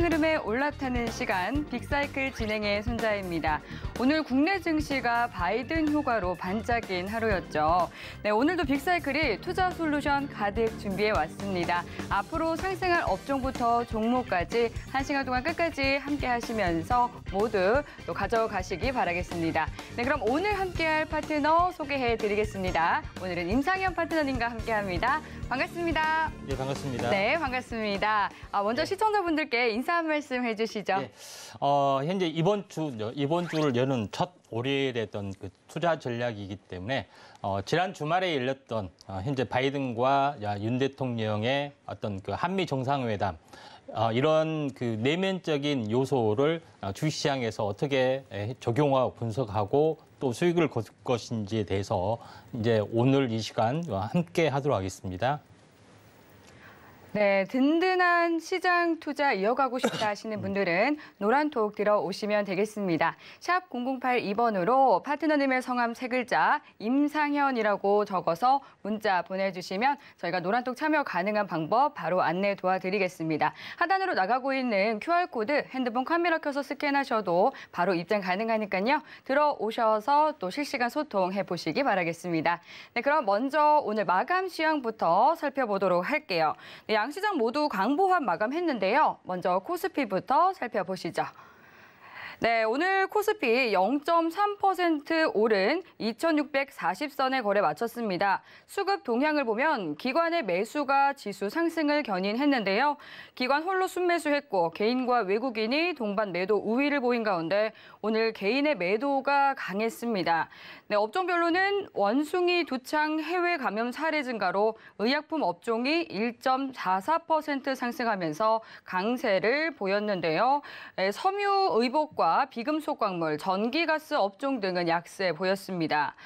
going to 오름에 올라타는 시간 빅사이클 진행의 손자입니다. 오늘 국내 증시가 바이든 효과로 반짝인 하루였죠. 네, 오늘도 빅사이클이 투자 솔루션 가득 준비해 왔습니다. 앞으로 상승할 업종부터 종목까지 한시간 동안 끝까지 함께 하시면서 모두 또 가져가시기 바라겠습니다. 네, 그럼 오늘 함께할 파트너 소개해 드리겠습니다. 오늘은 임상현 파트너님과 함께 합니다. 반갑습니다. 예, 반갑습니다. 네, 반갑습니다. 아, 먼저 네. 시청자분들께 인사 한 말씀 해주시죠. 네. 예. 어, 현재 이번 주 이번 주를 여는 첫오래됐던그 투자 전략이기 때문에 어, 지난 주말에 열렸던 어, 현재 바이든과 야, 윤 대통령의 어떤 그 한미 정상회담 어, 이런 그 내면적인 요소를 어, 주식시장에서 어떻게 적용하고 분석하고 또 수익을 거둘 것인지에 대해서 이제 오늘 이 시간 함께 하도록 하겠습니다. 네, 든든한 시장 투자 이어가고 싶다 하시는 음. 분들은 노란톡 들어오시면 되겠습니다. 샵 0082번으로 파트너님의 성함 세 글자 임상현이라고 적어서 문자 보내주시면 저희가 노란톡 참여 가능한 방법 바로 안내 도와드리겠습니다. 하단으로 나가고 있는 QR코드 핸드폰 카메라 켜서 스캔하셔도 바로 입장 가능하니까요. 들어오셔서 또 실시간 소통해 보시기 바라겠습니다. 네, 그럼 먼저 오늘 마감 시황부터 살펴보도록 할게요. 네, 양 시장 모두 강보합 마감했는데요. 먼저 코스피부터 살펴보시죠. 네, 오늘 코스피 0.3% 오른 2,640선에 거래 마쳤습니다. 수급 동향을 보면 기관의 매수가 지수 상승을 견인했는데요. 기관 홀로 순매수했고 개인과 외국인이 동반 매도 우위를 보인 가운데 오늘 개인의 매도가 강했습니다. 네, 업종별로는 원숭이 두창 해외 감염 사례 증가로 의약품 업종이 1.44% 상승하면서 강세를 보였는데요. 네, 섬유 의복과 비금속 광물, 전기가스 업종 등은 약세 보였습니다.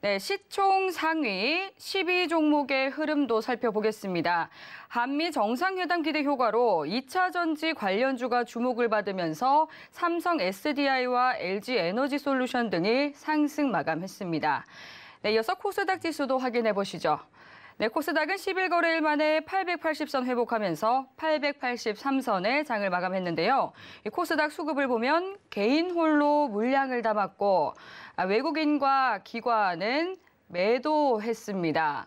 네, 시총 상위 12종목의 흐름도 살펴보겠습니다. 한미 정상회담 기대 효과로 2차 전지 관련주가 주목을 받으면서 삼성 SDI와 LG 에너지 솔루션 등이 상승 마감했습니다. 네, 이어서 코스닥 지수도 확인해 보시죠. 네, 코스닥은 11거래일 만에 880선 회복하면서 883선에 장을 마감했는데요. 이 코스닥 수급을 보면 개인 홀로 물량을 담았고 아, 외국인과 기관은 매도했습니다.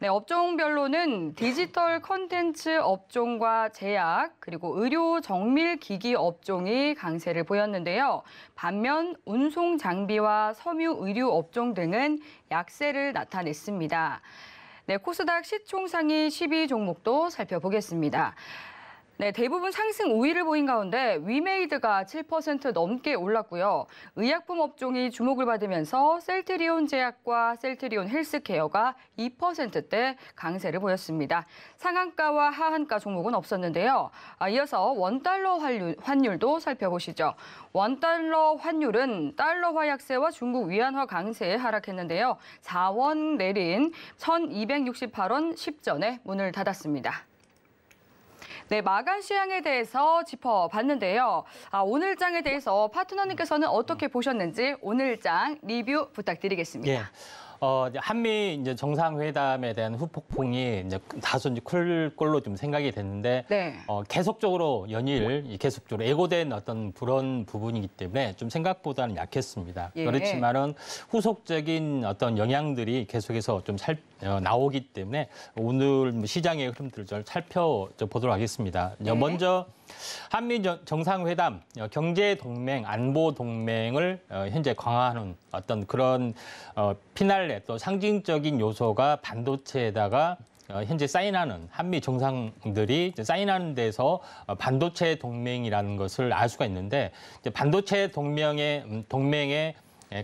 네, 업종별로는 디지털 컨텐츠 업종과 제약, 그리고 의료 정밀 기기 업종이 강세를 보였는데요. 반면 운송 장비와 섬유 의류 업종 등은 약세를 나타냈습니다. 네, 코스닥 시총상위 12종목도 살펴보겠습니다. 네, 대부분 상승 우위를 보인 가운데 위메이드가 7% 넘게 올랐고요. 의약품 업종이 주목을 받으면서 셀트리온 제약과 셀트리온 헬스케어가 2%대 강세를 보였습니다. 상한가와 하한가 종목은 없었는데요. 아, 이어서 원달러 환율, 도 살펴보시죠. 원달러 환율은 달러 화약세와 중국 위안화 강세에 하락했는데요. 4원 내린 1268원 10전에 문을 닫았습니다. 네, 마감 시향에 대해서 짚어봤는데요. 아, 오늘장에 대해서 파트너님께서는 어떻게 보셨는지 오늘장 리뷰 부탁드리겠습니다. 예. 어, 한미 이제 정상회담에 대한 후폭풍이 이제 다소 이제 쿨꼴로좀 생각이 됐는데 네. 어, 계속적으로 연일 계속적으로 예고된 어떤 그런 부분이기 때문에 좀 생각보다는 약했습니다. 예. 그렇지만은 후속적인 어떤 영향들이 계속해서 좀 살, 어, 나오기 때문에 오늘 뭐 시장의 흐름들을 좀 살펴보도록 하겠습니다. 어, 네. 먼저 한미 정상회담, 어, 경제 동맹, 안보 동맹을 현재 강화하는 어떤 그런 피날레 또 상징적인 요소가 반도체에다가 현재 사인하는 한미 정상들이 사인하는 데서 반도체 동맹이라는 것을 알 수가 있는데 반도체 음, 동맹의 동맹의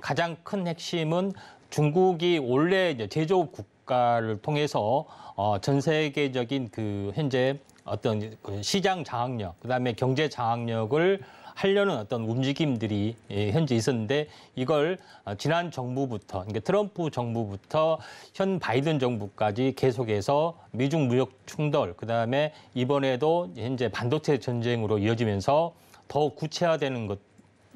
가장 큰 핵심은 중국이 원래 제조국 국가를 통해서 어, 전 세계적인 그 현재 어떤 그 시장 장악력, 그다음에 경제 장악력을 하려는 어떤 움직임들이 예, 현재 있었는데 이걸 어, 지난 정부부터 그러니까 트럼프 정부부터 현 바이든 정부까지 계속해서 미중 무역 충돌 그다음에 이번에도 현재 반도체 전쟁으로 이어지면서 더 구체화되는 것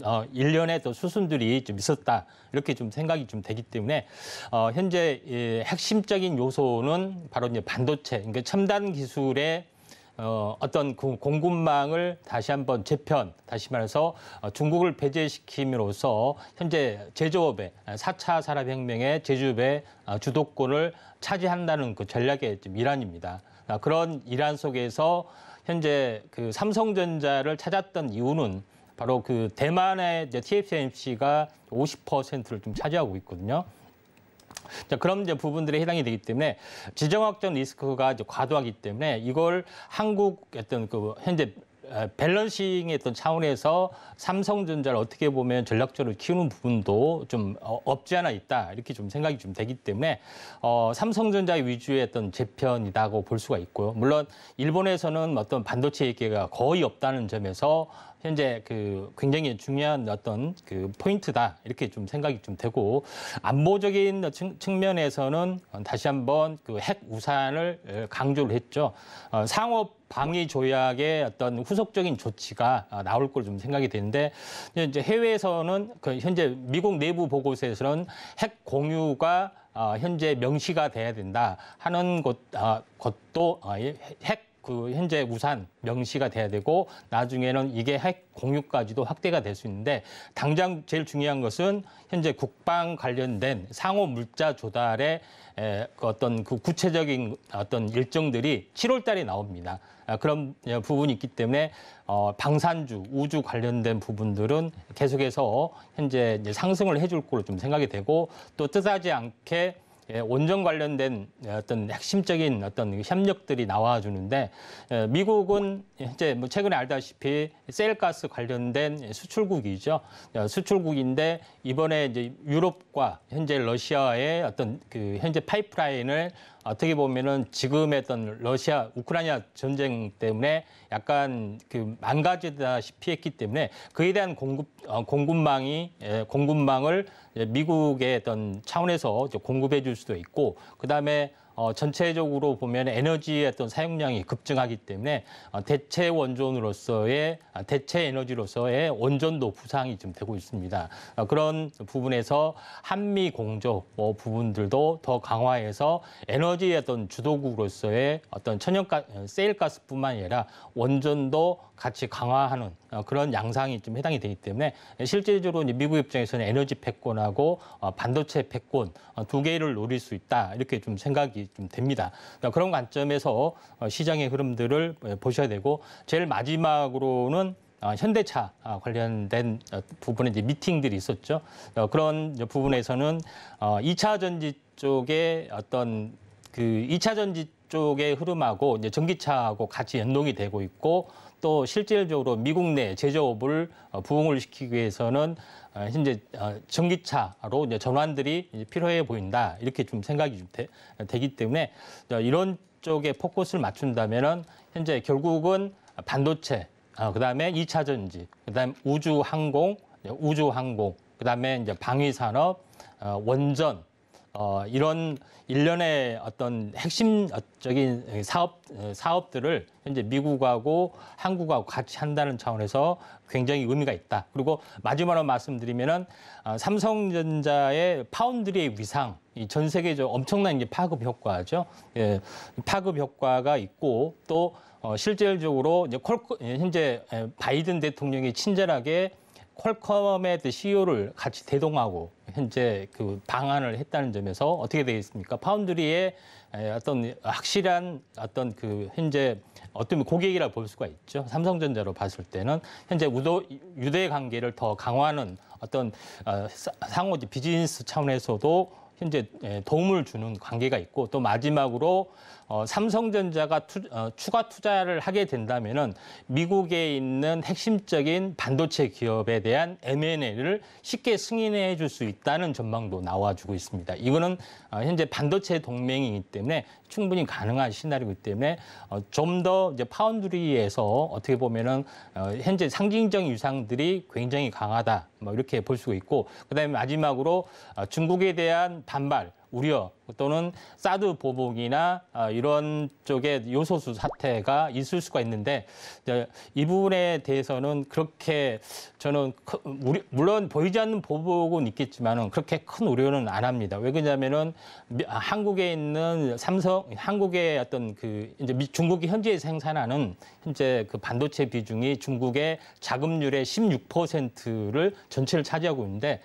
어, 일련의 또 수순들이 좀 있었다 이렇게 좀 생각이 좀 되기 때문에 어, 현재 예, 핵심적인 요소는 바로 이제 반도체, 그러니까 첨단 기술의 어, 어떤 그 공급망을 다시 한번 재편, 다시 말해서 어, 중국을 배제시킴으로써 현재 제조업의 4차 아, 산업혁명의 제조업의 아, 주도권을 차지한다는 그 전략의 좀 일환입니다. 아, 그런 일환 속에서 현재 그 삼성전자를 찾았던 이유는 바로 그 대만의 이제 TSMC가 50%를 좀 차지하고 있거든요. 자, 그럼 이제 부분들에 해당이 되기 때문에 지정학적 리스크가 이제 과도하기 때문에 이걸 한국 어떤 그 현재 밸런싱의 어떤 차원에서 삼성전자를 어떻게 보면 전략적으로 키우는 부분도 좀 어, 없지 않아 있다 이렇게 좀 생각이 좀 되기 때문에 어, 삼성전자 위주의 어떤 재편이라고 볼 수가 있고요. 물론 일본에서는 어떤 반도체 얘기가 거의 없다는 점에서 현재 그 굉장히 중요한 어떤 그 포인트다 이렇게 좀 생각이 좀 되고 안보적인 측, 면에서는 다시 한번 그 핵 우산을 강조를 했죠. 어, 상업 방위 조약의 어떤 후속적인 조치가 아, 나올 걸 좀 생각이 되는데 이제 해외에서는 그 현재 미국 내부 보고서에서는 핵 공유가 어, 현재 명시가 돼야 된다 하는 것, 아, 것도 어, 핵그 현재 우산 명시가 돼야 되고 나중에는 이게 핵 공유까지도 확대가 될 수 있는데 당장 제일 중요한 것은 현재 국방 관련된 상호 물자 조달의 그 어떤 그 구체적인 어떤 일정들이 7월 달에 나옵니다. 아, 그런 예, 부분이 있기 때문에 어, 방산주, 우주 관련된 부분들은 계속해서 현재 상승을 해 줄 거로 좀 생각이 되고 또 뜻하지 않게 온전 예, 관련된 예, 어떤 핵심적인 어떤 협력들이 나와주는데 예, 미국은 이제 뭐 최근에 알다시피 셀가스 관련된 수출국이죠. 어, 수출국인데 이번에 이제 유럽과 현재 러시아의 어떤 그 현재 파이프라인을 어떻게 보면은 지금의 어떤 러시아 우크라이나 전쟁 때문에 약간 그 망가지다시피 했기 때문에 그에 대한 공급 어, 공급망이 예, 공급망을 미국의 어떤 차원에서 공급해 줄 수도 있고 그다음에 어, 전체적으로 보면 에너지의 어떤 사용량이 급증하기 때문에 어, 대체 원전으로서의 아, 대체 에너지로서의 원전도 부상이 좀 되고 있습니다. 어, 그런 부분에서 한미 공조 어, 부분들도 더 강화해서 에너지의 어떤 주도국으로서의 어떤 천연가 어, 세일가스뿐만 아니라 원전도 같이 강화하는 어, 그런 양상이 좀 해당이 되기 때문에 실제적으로 미국 입장에서는 에너지 패권하고 어, 반도체 패권 어, 두 개를 노릴 수 있다 이렇게 좀 생각이 좀 됩니다. 그러니까 그런 관점에서 어, 시장의 흐름들을 어, 보셔야 되고 제일 마지막으로는 어, 현대차 관련된 부분의 이제 미팅들이 있었죠. 그런 부분에서는 2차 전지 쪽에 어떤 그 2차 전지 쪽의 흐름하고 이제 전기차하고 같이 연동이 되고 있고 또 실질적으로 미국 내 제조업을 부흥을 시키기 위해서는 이제 아, 어, 전기차로 이제 전환들이 이제 필요해 보인다 이렇게 좀 생각이 좀 되, 되기 때문에 어, 이런 쪽에 포커스를 맞춘다면은 현재 결국은 반도체, 어, 그다음에 이차 전지, 그다음 우주 항공, 우주 항공, 그다음에 이제 방위 산업, 원전 어, 이런 일련의 어떤 핵심적인 어, 어, 사업 어, 사업들을 현재 미국하고 한국하고 같이 한다는 차원에서 굉장히 의미가 있다. 그리고 마지막으로 말씀드리면은 어, 삼성전자의 파운드리의 위상, 이 전 세계적 엄청난 이제 파급 효과죠. 예, 파급 효과가 있고 또 어, 실질적으로 이제 콜, 예, 현재 바이든 대통령이 친절하게 퀄컴의 그 CEO를 같이 대동하고 현재 그 방안을 했다는 점에서 어떻게 되겠습니까? 파운드리의 어떤 확실한 어떤 그 현재 어떤 고객이라 볼 수가 있죠. 삼성전자로 봤을 때는 현재 우도, 유대 관계를 더 강화하는 어떤 어, 상호 비즈니스 차원에서도 현재 도움을 주는 관계가 있고 또 마지막으로 어, 삼성전자가 투, 어, 추가 투자를 하게 된다면은 미국에 있는 핵심적인 반도체 기업에 대한 M&A를 쉽게 승인해 줄 수 있다는 전망도 나와주고 있습니다. 이거는 어, 현재 반도체 동맹이기 때문에 충분히 가능한 시나리오이기 때문에 어, 좀 더 이제 파운드리에서 어떻게 보면은 어, 현재 상징적 유상들이 굉장히 강하다 뭐 이렇게 볼 수가 있고 그다음에 마지막으로 어, 중국에 대한 반발 우려 또는 사드 보복이나 아, 이런 쪽의 요소수 사태가 있을 수가 있는데 이 부분에 대해서는 그렇게 저는 물론 보이지 않는 보복은 있겠지만은 그렇게 큰 우려는 안 합니다. 왜 그러냐면은 아, 한국에 있는 삼성 한국의 어떤 그 이제 중국이 현재 생산하는 현재 그 반도체 비중이 중국의 자금률의 16%를 전체를 차지하고 있는데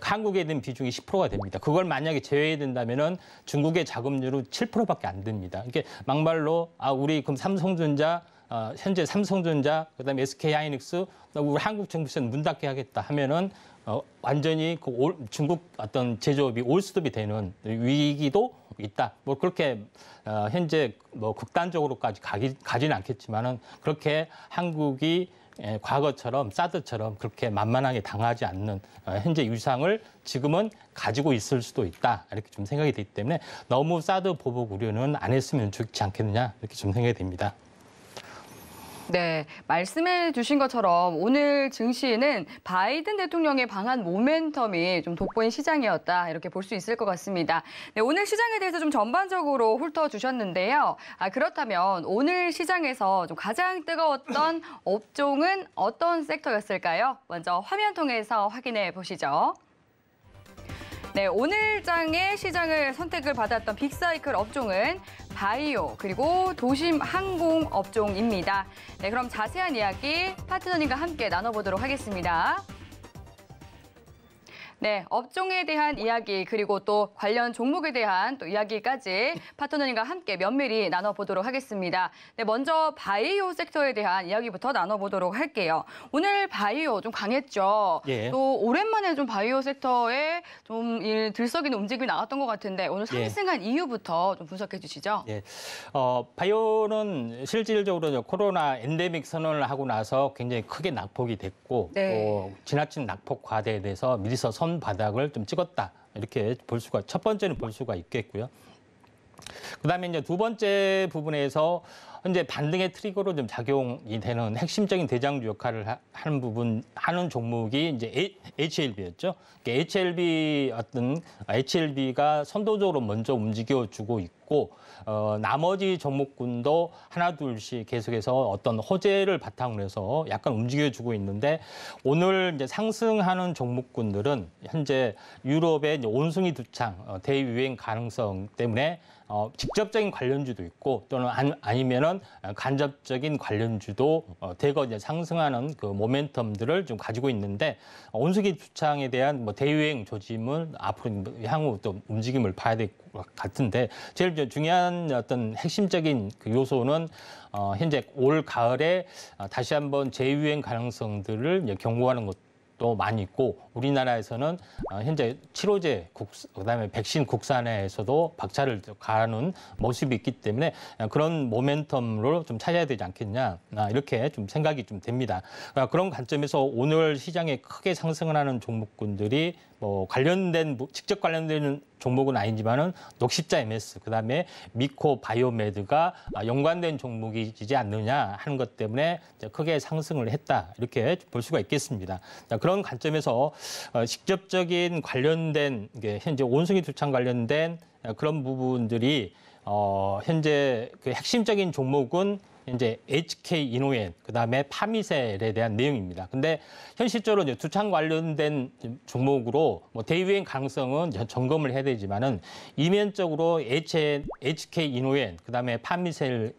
한국에 있는 비중이 10%가 됩니다. 그걸 만약에 제외된다면은 중국의 자금률은 7%밖에 안 됩니다. 이게 렇 막말로 아 우리 그럼 삼성전자 어, 현재 삼성전자 그다음에 SK하이닉스 우리 한국 정부에서는 문 닫게 하겠다 하면은 어, 완전히 그 올, 중국 어떤 제조업이 올스톱이 되는 위기도 있다. 뭐 그렇게 어, 현재 뭐 극단적으로까지 가기, 가지는 않겠지만은 그렇게 한국이 예, 과거처럼 사드처럼 그렇게 만만하게 당하지 않는 어, 현재 유상을 지금은 가지고 있을 수도 있다 이렇게 좀 생각이 되기 때문에 너무 사드 보복 우려는 안 했으면 좋지 않겠느냐 이렇게 좀 생각이 됩니다. 네, 말씀해 주신 것처럼 오늘 증시는 바이든 대통령의 방한 모멘텀이 좀 돋보인 시장이었다 이렇게 볼 수 있을 것 같습니다. 네, 오늘 시장에 대해서 좀 전반적으로 훑어 주셨는데요. 아, 그렇다면 오늘 시장에서 좀 가장 뜨거웠던 업종은 어떤 섹터였을까요? 먼저 화면 통해서 확인해 보시죠. 네, 오늘장의 시장을 선택을 받았던 빅사이클 업종은 바이오 그리고 도심 항공 업종입니다. 네, 그럼 자세한 이야기 파트너님과 함께 나눠보도록 하겠습니다. 네, 업종에 대한 이야기 그리고 또 관련 종목에 대한 또 이야기까지 파트너님과 함께 면밀히 나눠보도록 하겠습니다. 네, 먼저 바이오 섹터에 대한 이야기부터 나눠보도록 할게요. 오늘 바이오 좀 강했죠. 예. 또 오랜만에 좀 바이오 섹터에 좀 들썩이는 움직임이 나왔던 것 같은데 오늘 예. 상승한 예. 이유부터 좀 분석해 주시죠. 예. 어, 바이오는 실질적으로 코로나 엔데믹 선언을 하고 나서 굉장히 크게 낙폭이 됐고 네. 어, 지나친 낙폭 과대에 대해서 미리서 선 바닥을 좀 찍었다. 이렇게 볼 수가 첫 번째는 볼 수가 있겠고요. 그다음에 이제 두 번째 부분에서 현재 반등의 트리거로 좀 작용이 되는 핵심적인 대장주 역할을 하, 는 부분 하는 종목이 이제 HLB였죠. 그러니까 HLB 어떤 HLB가 선도적으로 먼저 움직여 주고 있고 있고 어, 나머지 종목군도 하나 둘씩 계속해서 어떤 호재를 바탕으로 해서 약간 움직여주고 있는데 오늘 이제 상승하는 종목군들은 현재 유럽의 온순이 두창 어, 대유행 가능성 때문에 어, 직접적인 관련주도 있고 또는 아니면은 간접적인 관련주도 어, 대거 이제 상승하는 그 모멘텀들을 좀 가지고 있는데 온수기 주창에 대한 뭐 대유행 조짐은 앞으로 향후 또 움직임을 봐야 되고 것 같은데 제일 중요한 어떤 핵심적인 그 요소는 어, 현재 올 가을에 어, 다시 한번 재유행 가능성들을 경고하는 것도 많이 있고 우리나라에서는 어, 현재 치료제, 국사, 그다음에 백신 국산에서도 박차를 가는 모습이 있기 때문에 어, 그런 모멘텀으로 좀 찾아야 되지 않겠냐 아, 이렇게 좀 생각이 좀 됩니다. 아, 그런 관점에서 오늘 시장에 크게 상승을 하는 종목군들이 뭐 관련된 직접 관련되는 종목은 아니지만은 녹십자 MS 그다음에 미코 바이오메드가 아, 연관된 종목이지 않느냐 하는 것 때문에 크게 상승을 했다 이렇게 볼 수가 있겠습니다. 그런 관점에서 어, 직접적인 관련된 현재 온숭이 두창 관련된 그런 부분들이 어, 현재 그 핵심적인 종목은 이제 HK 이노엔 그다음에 파미셀에 대한 내용입니다. 근데 현실적으로 이제 두창 관련된 종목으로 뭐 대유행 가능성은 점검을 해야 되지만은 이면적으로 HK 이노엔 그다음에 파미셀이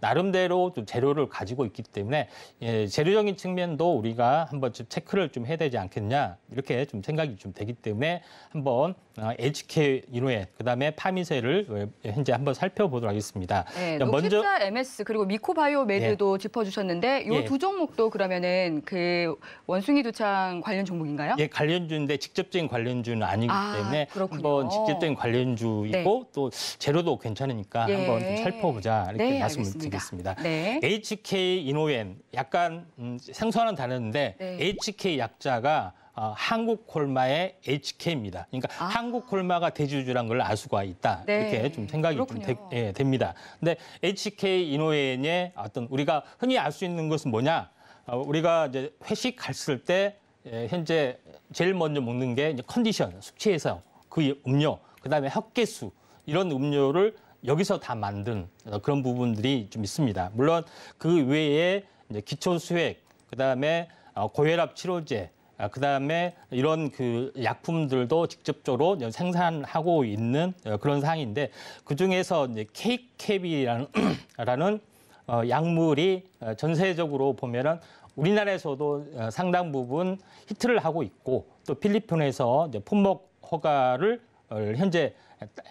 나름대로 또 재료를 가지고 있기 때문에 예, 재료적인 측면도 우리가 한번 좀 체크를 좀 해야 되지 않겠냐 이렇게 좀 생각이 좀 되기 때문에 한번 어, HK 이노엔 그다음에 파미셀을 어, 현재 한번 살펴보도록 하겠습니다. 네, 먼저 m s 그리고 미코바이오 네. 메드도 예. 짚어주셨는데 이두 예. 종목도 그러면은 그 원숭이 두창 관련 종목인가요? 예, 관련주인데 직접적인 관련주는 아니기 아, 때문에 그렇군요. 한번 직접적인 관련주이고 네. 또 재료도 괜찮으니까 예. 한번 좀 살펴보자 이렇게 네, 말씀을 알겠습니다. 드리겠습니다. 네. HK 이노엔 약간 음, 생소한 단어인데 네. HK 약자가 어, 한국 콜마의 HK입니다. 그러니까 아. 한국 콜마가 대주주란 걸알 수가 있다. 네. 이렇게 좀 생각이 좀 되, 예, 됩니다. 근데 HK 이노엔의 어떤 우리가 흔히 알 수 있는 것은 뭐냐? 어, 우리가 이제 회식갔을때 예, 현재 제일 먼저 먹는 게 이제 컨디션, 숙취 해서그 음료, 그다음에 헛개수 이런 음료를 여기서 다 만든 그런 부분들이 좀 있습니다. 물론 그 외에 이제 기초 수액, 그다음에 어, 고혈압 치료제, 아, 그다음에 이런 그 약품들도 직접적으로 생산하고 있는 어, 그런 상황인데 그중에서 이제 케이캡이라는 어, 약물이 어, 전세적으로 보면은 우리나라에서도 상당 부분 히트를 하고 있고 또 필리핀에서 이제 품목 허가를 현재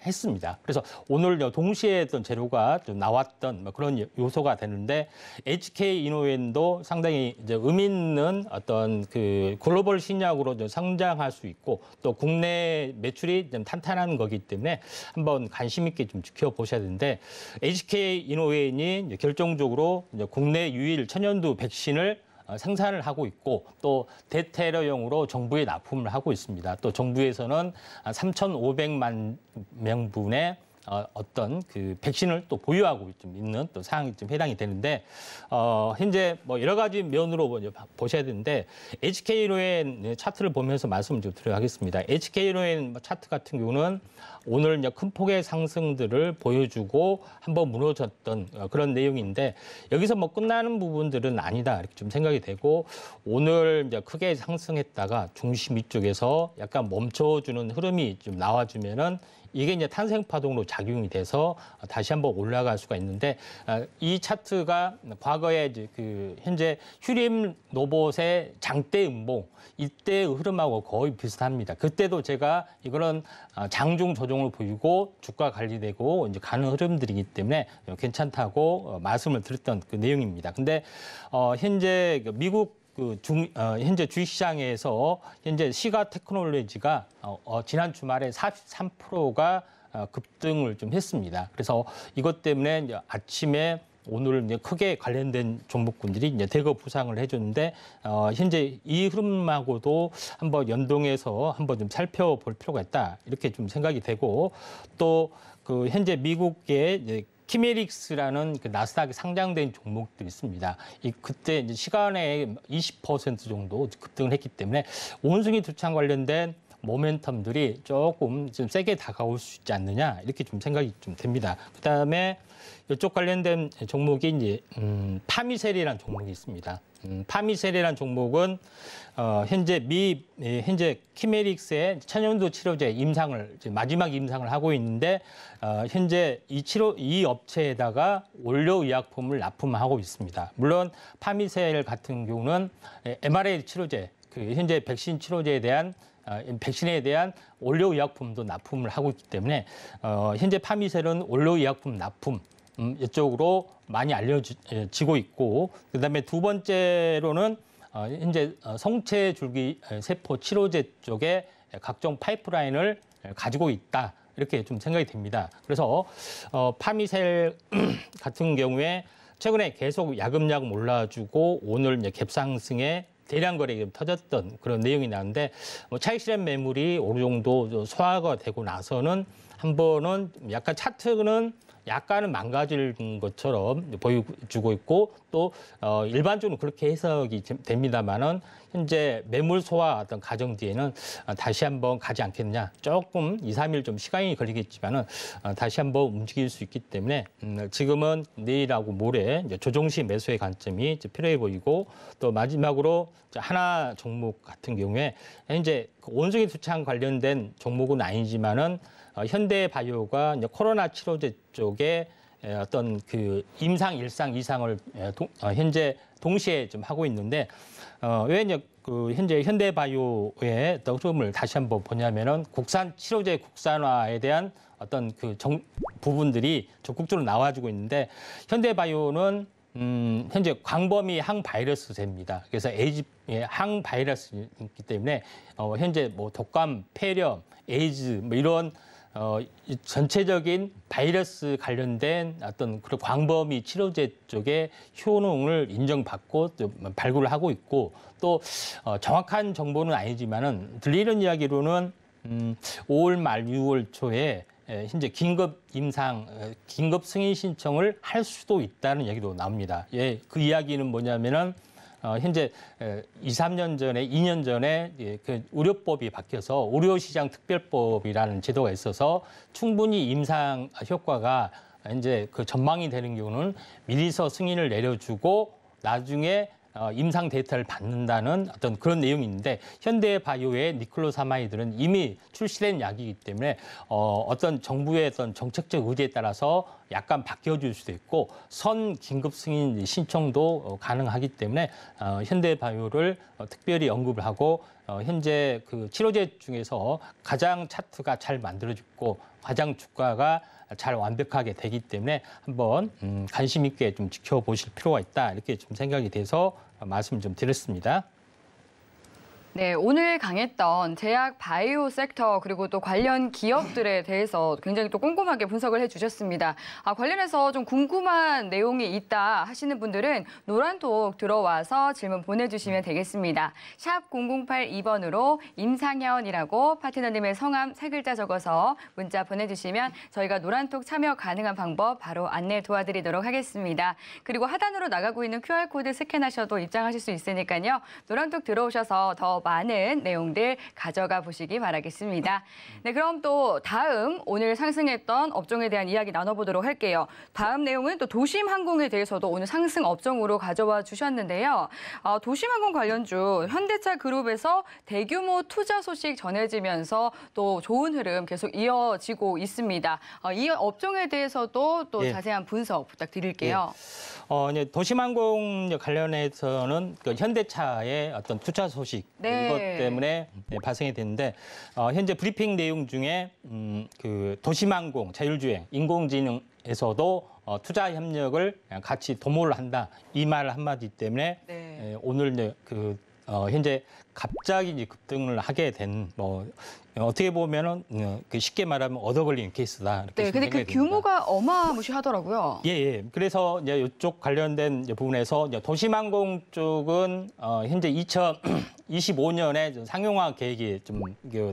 했습니다. 그래서 오늘 동시에 어떤 재료가 좀 나왔던 뭐 그런 요소가 되는데 HK 이노엔도 상당히 이제 의미 있는 어떤 그 글로벌 신약으로 좀 성장할 수 있고 또 국내 매출이 좀 탄탄한 거기 때문에 한번 관심 있게 좀 지켜보셔야 되는데 HK 이노엔이 결정적으로 국내 유일 천연두 백신을 어, 생산을 하고 있고 또 대테러용으로 정부에 납품을 하고 있습니다. 또 정부에서는 3,500만 명분의 어, 어떤 그 백신을 또 보유하고 좀 있는 또 사항이 좀 해당이 되는데 어, 현재 뭐 여러 가지 면으로 먼 뭐 보셔야 되는데 HK로엔 네, 차트를 보면서 말씀을 좀 드려야겠습니다. HK로엔 뭐 차트 같은 경우는 오늘 이제 큰 폭의 상승들을 보여주고 한번 무너졌던 어, 그런 내용인데 여기서 뭐 끝나는 부분들은 아니다 이렇게 좀 생각이 되고 오늘 이제 크게 상승했다가 중심 위쪽에서 약간 멈춰주는 흐름이 좀 나와주면은 이게 이제 탄생 파동으로 작용이 돼서 다시 한번 올라갈 수가 있는데 아, 이 차트가 과거에 그 현재 휴림 로봇의 장대 음봉 이때의 흐름하고 거의 비슷합니다. 그때도 제가 이거는 아, 장중 조정을 보이고 주가 관리되고 이제 가는 흐름들이기 때문에 괜찮다고 어, 말씀을 드렸던 그 내용입니다. 근데 어, 현재 그 미국 그 중, 어, 현재 주식시장에서 현재 시가 테크놀로지가 어, 어, 지난 주말에 43%가 어, 급등을 좀 했습니다. 그래서 이것 때문에 이제 아침에 오늘 이제 크게 관련된 종목군들이 이제 대거 부상을 해줬는데 어, 현재 이 흐름하고도 한번 연동해서 한번 좀 살펴볼 필요가 있다 이렇게 좀 생각이 되고 또 그 현재 미국의 이제 키메릭스라는 그 나스닥에 상장된 종목도 있습니다. 이 그때 이제 시간에 20% 정도 급등을 했기 때문에 온순이 두창 관련된 모멘텀들이 조금 좀 세게 다가올 수 있지 않느냐 이렇게 좀 생각이 좀 됩니다. 그다음에 이쪽 관련된 종목이 이제 음, 파미셀이라는 종목이 있습니다. 음, 파미셀이라는 종목은 어, 현재 미 예, 현재 키메릭스의 천연두 치료제 임상을 마지막 임상을 하고 있는데 어, 현재 이 치료 이 업체에다가 원료 의약품을 납품하고 있습니다. 물론 파미셀 같은 경우는 mRNA 예, 치료제 그 현재 백신 치료제에 대한 어, 백신에 대한 원료 의약품도 납품을 하고 있기 때문에 어, 현재 파미셀은 원료 의약품 납품 음, 이쪽으로 많이 알려지고 있고 그다음에 두 번째로는 어, 현재 어, 성체 줄기 세포 치료제 쪽에 각종 파이프라인을 가지고 있다 이렇게 좀 생각이 됩니다. 그래서 어, 파미셀 같은 경우에 최근에 계속 야금야금 올라주고 오늘 이제 갭상승에 대량 거래가 터졌던 그런 내용이 나는데 뭐 차익 실현 매물이 어느 정도 소화가 되고 나서는 한 번은 약간 차트는 약간은 망가질 것처럼 보여주고 있고 또 어, 일반적으로 그렇게 해석이 됩니다만은 현재 매물 소화 어떤 가정 뒤에는 어, 다시 한번 가지 않겠느냐. 조금 2, 3일 좀 시간이 걸리겠지만은 어, 다시 한번 움직일 수 있기 때문에 음, 지금은 내일하고 모레 조정시 매수의 관점이 필요해 보이고 또 마지막으로 하나 종목 같은 경우에 현재 그 온수기 수창 관련된 종목은 아니지만은 어, 현대바이오가 코로나 치료제 쪽에 어떤 그 임상 일상 이상을 현재 동시에 좀 하고 있는데 어, 왜냐그 현재 현대바이오의 어려움을 다시 한번 보냐면은 국산 치료제 국산화에 대한 어떤 그 정, 부분들이 적극적으로 나와주고 있는데 현대바이오는 음, 현재 광범위 항바이러스제입니다. 그래서 에이즈 예, 항바이러스이기 때문에 어, 현재 뭐 독감, 폐렴, 에이즈 뭐 이런 어, 이 전체적인 바이러스 관련된 어떤 그런 광범위 치료제 쪽에 효능을 인정받고 또 발굴을 하고 있고 또 어, 정확한 정보는 아니지만은 들리는 이야기로는 음, 5월 말 6월 초에 현재 긴급 임상, 긴급 승인 신청을 할 수도 있다는 얘기도 나옵니다. 예, 그 이야기는 뭐냐면은 어, 현재 2, 3년 전에 2년 전에 예, 그 의료법이 바뀌어서 의료시장 특별법이라는 제도가 있어서 충분히 임상 효과가 이제 그 전망이 되는 경우는 미리서 승인을 내려주고 나중에 어, 임상 데이터를 받는다는 어떤 그런 내용이 있는데 현대바이오의 니클로사마이드는 이미 출시된 약이기 때문에 어, 어떤 정부의 어떤 정책적 의지에 따라서 약간 바뀌어질 수도 있고 선 긴급 승인 신청도 어, 가능하기 때문에 어, 현대바이오를 어, 특별히 언급을 하고 어, 현재 그 치료제 중에서 가장 차트가 잘만들어졌고 가장 주가가 잘 완벽하게 되기 때문에 한번 음, 관심 있게 좀 지켜보실 필요가 있다 이렇게 좀 생각이 돼서 말씀 을좀 드렸습니다. 네, 오늘 강했던 제약 바이오 섹터 그리고 또 관련 기업들에 대해서 굉장히 또 꼼꼼하게 분석을 해주셨습니다. 아, 관련해서 좀 궁금한 내용이 있다 하시는 분들은 노란톡 들어와서 질문 보내주시면 되겠습니다. 샵 0082번으로 임상현이라고 파트너님의 성함 세 글자 적어서 문자 보내주시면 저희가 노란톡 참여 가능한 방법 바로 안내 도와드리도록 하겠습니다. 그리고 하단으로 나가고 있는 QR코드 스캔하셔도 입장하실 수 있으니까요. 노란톡 들어오셔서 더 많은 내용들 가져가 보시기 바라겠습니다. 네, 그럼 또 다음 오늘 상승했던 업종에 대한 이야기 나눠보도록 할게요. 다음 내용은 또 도심항공에 대해서도 오늘 상승 업종으로 가져와 주셨는데요. 어, 도심항공 관련주 현대차 그룹에서 대규모 투자 소식 전해지면서 또 좋은 흐름 계속 이어지고 있습니다. 어, 이 업종에 대해서도 또 예. 자세한 분석 부탁드릴게요. 예. 어, 이제 도시망공 관련해서는 그 현대차의 어떤 투자 소식 네. 이것 때문에 예, 발생이 됐는데 어, 현재 브리핑 내용 중에 음, 그도시망공 자율주행, 인공지능에서도 어, 투자 협력을 같이 도모를 한다 이 말 한마디 때문에 네. 에, 예, 오늘 그 어, 현재 갑자기 이제 급등을 하게 된 뭐 어떻게 보면은 어, 그 쉽게 말하면 얻어 걸는 케이스다. 이렇게 네, 근데 그 됩니다. 규모가 어마무시하더라고요. 예, 예. 그래서 이제 이쪽 관련된 이제 부분에서 이제 도시항공 쪽은 어, 현재 2025년에 상용화 계획이 좀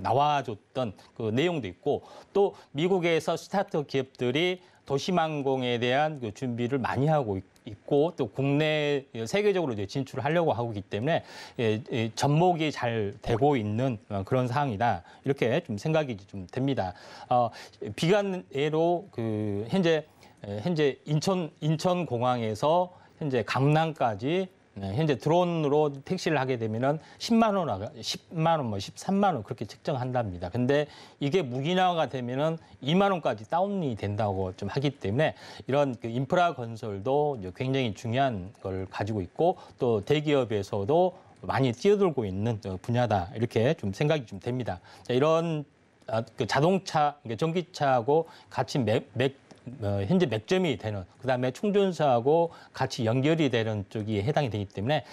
나와줬던 그 내용도 있고 또 미국에서 스타트업 기업들이 도시망공에 대한 그 준비를 많이 하고 있고 또 국내 세계적으로 이제 진출을 하려고 하고 있기 때문에 예, 예, 접목이 잘 되고 있는 어, 그런 상황이다 이렇게 좀 생각이 좀 됩니다. 어, 비관예로 그 현재 현재 인천 인천 공항에서 현재 강남까지 네, 현재 드론으로 택시를 하게 되면은 10만 원, 10만 원, 뭐 13만 원 그렇게 책정한답니다. 근데 이게 무기나가 되면은 2만 원까지 다운이 된다고 좀 하기 때문에 이런 그 인프라 건설도 굉장히 중요한 걸 가지고 있고 또 대기업에서도 많이 뛰어들고 있는 분야다 이렇게 좀 생각이 좀 됩니다. 자, 이런 아, 그 자동차, 전기차하고 같이 맥, 맥 어, 현재 맥점이 되는 그다음에 충전소하고 같이 연결이 되는 쪽이 해당이 되기 때문에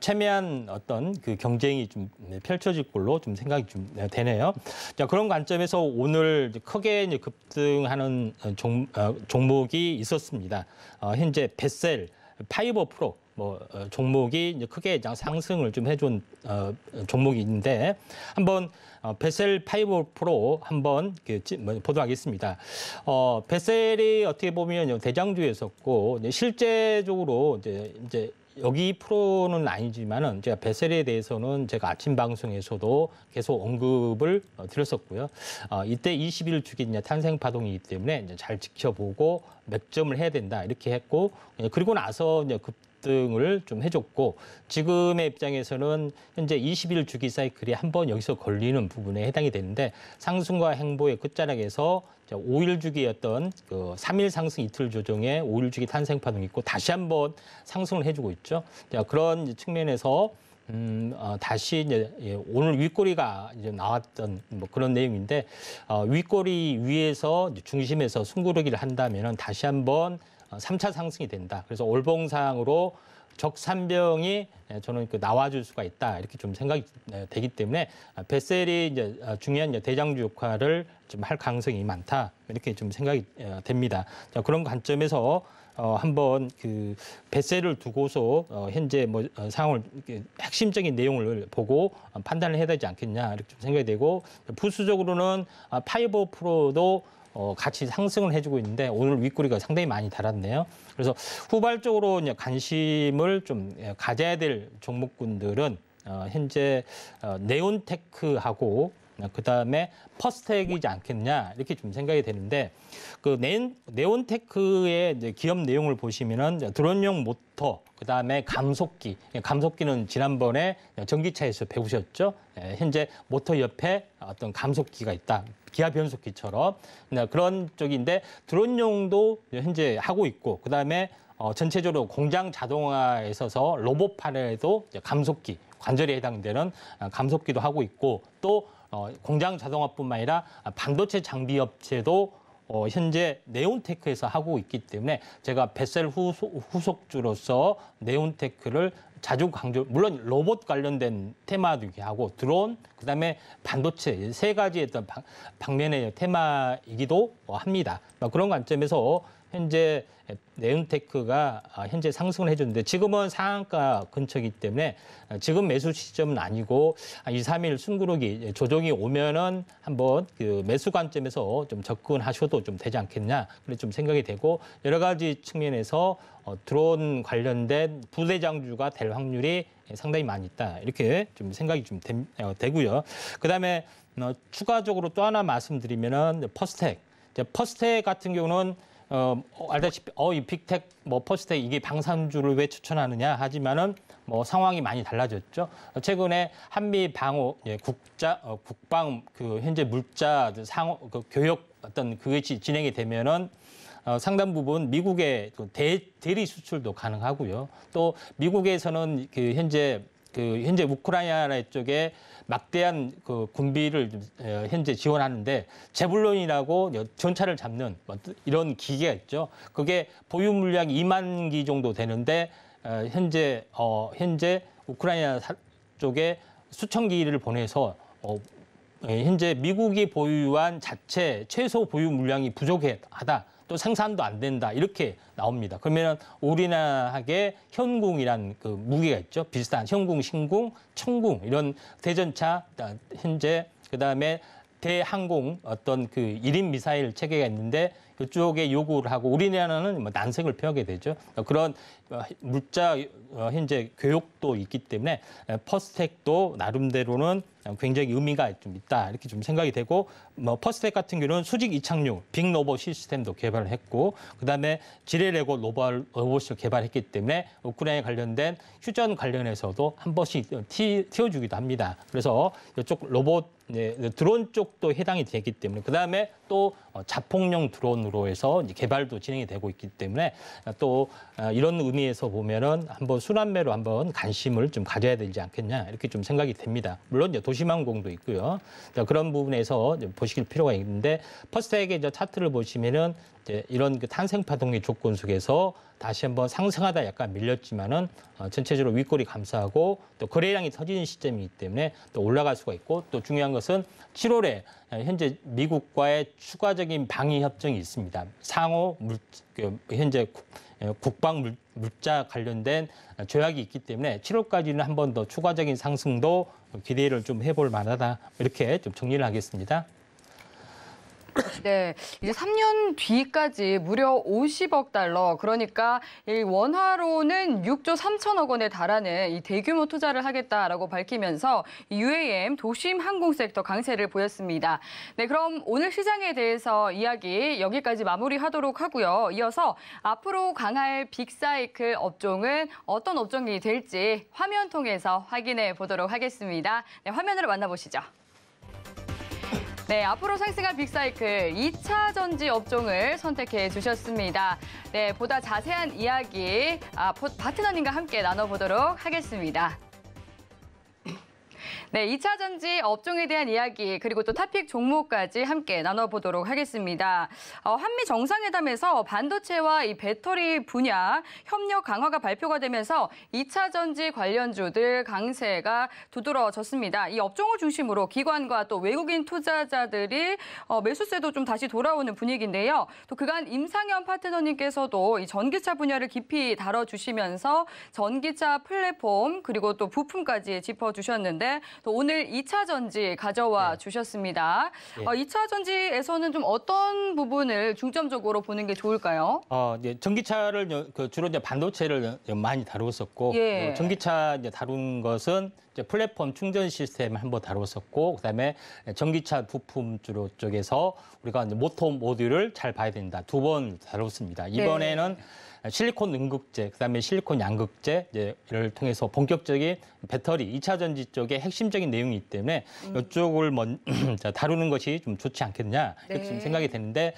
체매한 어떤 그 경쟁이 좀 펼쳐질 걸로 좀 생각이 좀 되네요. 자 그런 관점에서 오늘 크게 급등하는 종, 어, 종목이 있었습니다. 어, 현재 베셀 파이버 프로 뭐 종목이 크게 상승을 좀 해준 종목이 있는데 한번 어, 베셀 5 프로 한번 뭐, 보도하겠습니다. 어, 베셀이 어떻게 보면 대장주였었고 실제적으로 이제, 이제 여기 프로는 아니지만은 제가 베셀에 대해서는 제가 아침 방송에서도 계속 언급을 어, 드렸었고요. 어, 이때 20일 주기 이제 탄생 파동이기 때문에 이제 잘 지켜보고 맥점을 해야 된다 이렇게 했고 어, 그리고 나서 이제 급 등을 좀 해줬고 지금의 입장에서는 현재 20일 주기 사이클이 한번 여기서 걸리는 부분에 해당이 되는데 상승과 행보의 끝자락에서 5일 주기였던 그 3일 상승 이틀 조정에 5일 주기 탄생 파동이 있고 다시 한번 상승을 해주고 있죠. 자, 그런 측면에서 음, 어, 다시 이제 예, 오늘 윗꼬리가 이제 나왔던 뭐 그런 내용인데 어, 윗꼬리 위에서 이제 중심에서 숨고르기를 한다면은 다시 한번 어, 삼차 상승이 된다. 그래서 올봉상으로 적산병이 예, 저는 그 나와줄 수가 있다 이렇게 좀 생각이 네, 되기 때문에 베셀이 아, 이제 아, 중요한 이제 대장주 역할을 좀 할 가능성이 많다 이렇게 좀 생각이 어, 됩니다. 자, 그런 관점에서 어, 한번 그배셀을 두고서 어, 현재 뭐 어, 상황을 핵심적인 내용을 보고 어, 판단을 해야 되지 않겠냐 이렇게 좀 생각이 되고 부수적으로는 아, 파이버 프로도 어, 같이 상승을 해주고 있는데 오늘 윗꼬리가 상당히 많이 달았네요. 그래서 후발적으로 이제 관심을 좀 예, 가져야 될 종목군들은 어, 현재 어, 네온테크하고 어, 그 다음에 퍼스텍이지 트 않겠냐 이렇게 좀 생각이 되는데 그 네온, 네온테크의 이제 기업 내용을 보시면은 드론용 모터 그 다음에 감속기 예, 감속기는 지난번에 전기차에서 배우셨죠 예, 현재 모터 옆에 어떤 감속기가 있다 기아 변속기처럼 네, 그런 쪽인데 드론용도 현재 하고 있고 그다음에 어, 전체적으로 공장 자동화에 있어서 로봇판에도 감속기 관절에 해당되는 어, 감속기도 하고 있고 또 어, 공장 자동화뿐만 아니라 반도체 장비 업체도 어, 현재 네온테크에서 하고 있기 때문에 제가 베셀 후속, 후속주로서 네온테크를 자주 강조 물론 로봇 관련된 테마도 하고 드론 그다음에 반도체 세 가지의 어떤 방면의 테마이기도 합니다. 뭐 그런 관점에서 현재 네온테크가 아, 현재 상승을 해줬는데 지금은 상한가 근처이기 때문에 아, 지금 매수 시점은 아니고 아, 이삼일 순구르이 조정이 오면은 한번 그 매수 관점에서 좀 접근하셔도 좀 되지 않겠냐 그래 좀 생각이 되고 여러 가지 측면에서 어, 드론 관련된 부대장주가 될 확률이 상당히 많이 있다 이렇게 좀 생각이 좀 어, 되, 고요 그다음에 어, 추가적으로 또 하나 말씀드리면은 퍼스텍 퍼스텍 같은 경우는 어, 어, 알다시피 어이 빅텍 뭐 퍼스텍 이게 방산주를 왜 추천하느냐 하지만은 뭐 상황이 많이 달라졌죠. 최근에 한미 방호 예, 국자 어, 국방 그 현재 물자 그 상호 그 교역 어떤 그것이 진행이 되면은 어, 상당 부분 미국의 그 대, 대리 수출도 가능하고요. 또 미국에서는 그 현재 그 현재 우크라이나 쪽에 막대한 그 군비를 현재 지원하는데 제블론이라고 전차를 잡는 뭐 이런 기계가 있죠. 그게 보유 물량이 2만 기 정도 되는데 어, 현재 어 현재 우크라이나 쪽에 수천 기를 보내서 어 예, 현재 미국이 보유한 자체 최소 보유 물량이 부족하다. 또 생산도 안 된다 이렇게 나옵니다. 그러면 우리나라하게 현궁이란 그 무기가 있죠. 비슷한 현궁, 신궁, 청궁 이런 대전차 현재 그다음에 대항공 어떤 그일인 미사일 체계가 있는데 그쪽에 요구를 하고 우리나라는 뭐 난색을 표하게 되죠. 그러니까 그런 어, 물자 어, 현재 교육도 있기 때문에 어, 퍼스텍도 나름대로는 굉장히 의미가 좀 있다 이렇게 좀 생각이 되고 뭐 퍼스텍 같은 경우는 수직 이착륙 빅 로봇 시스템도 개발을 했고 그다음에 지뢰 레고 로봇, 로봇을 개발했기 때문에 우크라이나 에 관련된 휴전 관련해서도 한 번씩 티, 튀어주기도 합니다. 그래서 이쪽 로봇 네, 드론 쪽도 해당이 되기 때문에 그다음에 또 자폭용 드론으로 방향으로 해서 이제 개발도 진행이 되고 있기 때문에 또 어, 이런 의미에서 보면은 한번 순환매로 한번 관심을 좀 가져야 되지 않겠냐 이렇게 좀 생각이 됩니다. 물론 이제 도시망공도 있고요. 그런 부분에서 보시길 필요가 있는데 퍼스트에게 차트를 보시면은 이런 그 탄생파동의 조건 속에서 다시 한번 상승하다 약간 밀렸지만은 어, 전체적으로 윗골이 감소하고또 거래량이 터지는 시점이기 때문에 또 올라갈 수가 있고 또 중요한 것은 7월에 어, 현재 미국과의 추가적인 방위 협정이 있습니다. 상호 물 그 현재 어, 국방 물자 관련된 조약이 있기 때문에 7월까지는 한 번 더 추가적인 상승도 기대를 좀 해볼 만하다 이렇게 좀 정리를 하겠습니다. 네, 이제 3년 뒤까지 무려 50억 달러, 그러니까 이 원화로는 6조 3천억 원에 달하는 이 대규모 투자를 하겠다라고 밝히면서 UAM 도심 항공 섹터 강세를 보였습니다. 네, 그럼 오늘 시장에 대해서 이야기 여기까지 마무리하도록 하고요. 이어서 앞으로 강할 빅사이클 업종은 어떤 업종이 될지 화면 통해서 확인해 보도록 하겠습니다. 네, 화면으로 만나보시죠. 네, 앞으로 상승할 빅사이클 2차 전지 업종을 선택해 주셨습니다. 네, 보다 자세한 이야기 아, 파트너님과 함께 나눠보도록 하겠습니다. 네, 2차 전지 업종에 대한 이야기 그리고 또 탑픽 종목까지 함께 나눠보도록 하겠습니다. 어, 한미 정상회담에서 반도체와 이 배터리 분야 협력 강화가 발표가 되면서 2차 전지 관련주들 강세가 두드러졌습니다. 이 업종을 중심으로 기관과 또 외국인 투자자들이 어, 매수세도 좀 다시 돌아오는 분위기인데요. 또 그간 임상현 파트너님께서도 이 전기차 분야를 깊이 다뤄주시면서 전기차 플랫폼 그리고 또 부품까지 짚어주셨는데 때 오늘 2차 전지 가져와 네. 주셨습니다. 네. 어, 2차 전지에서는 좀 어떤 부분을 중점적으로 보는 게 좋을까요? 어, 이제 전기차를 그 주로 이제 반도체를 많이 다루었었고 예. 뭐 전기차 이제 다룬 것은 이제 플랫폼 충전 시스템을 한번 다루었고 그다음에 전기차 부품 주로 쪽에서 우리가 모터 모듈을 잘 봐야 된다. 두 번 다뤘습니다. 네. 이번에는 네. 실리콘 응극제 그다음에 실리콘 양극재를 통해서 본격적인 배터리, 이차 전지 쪽의 핵심적인 내용이기 때문에 음. 이쪽을 먼, 다루는 것이 좀 좋지 않겠냐 이렇게 네. 좀 생각이 되는데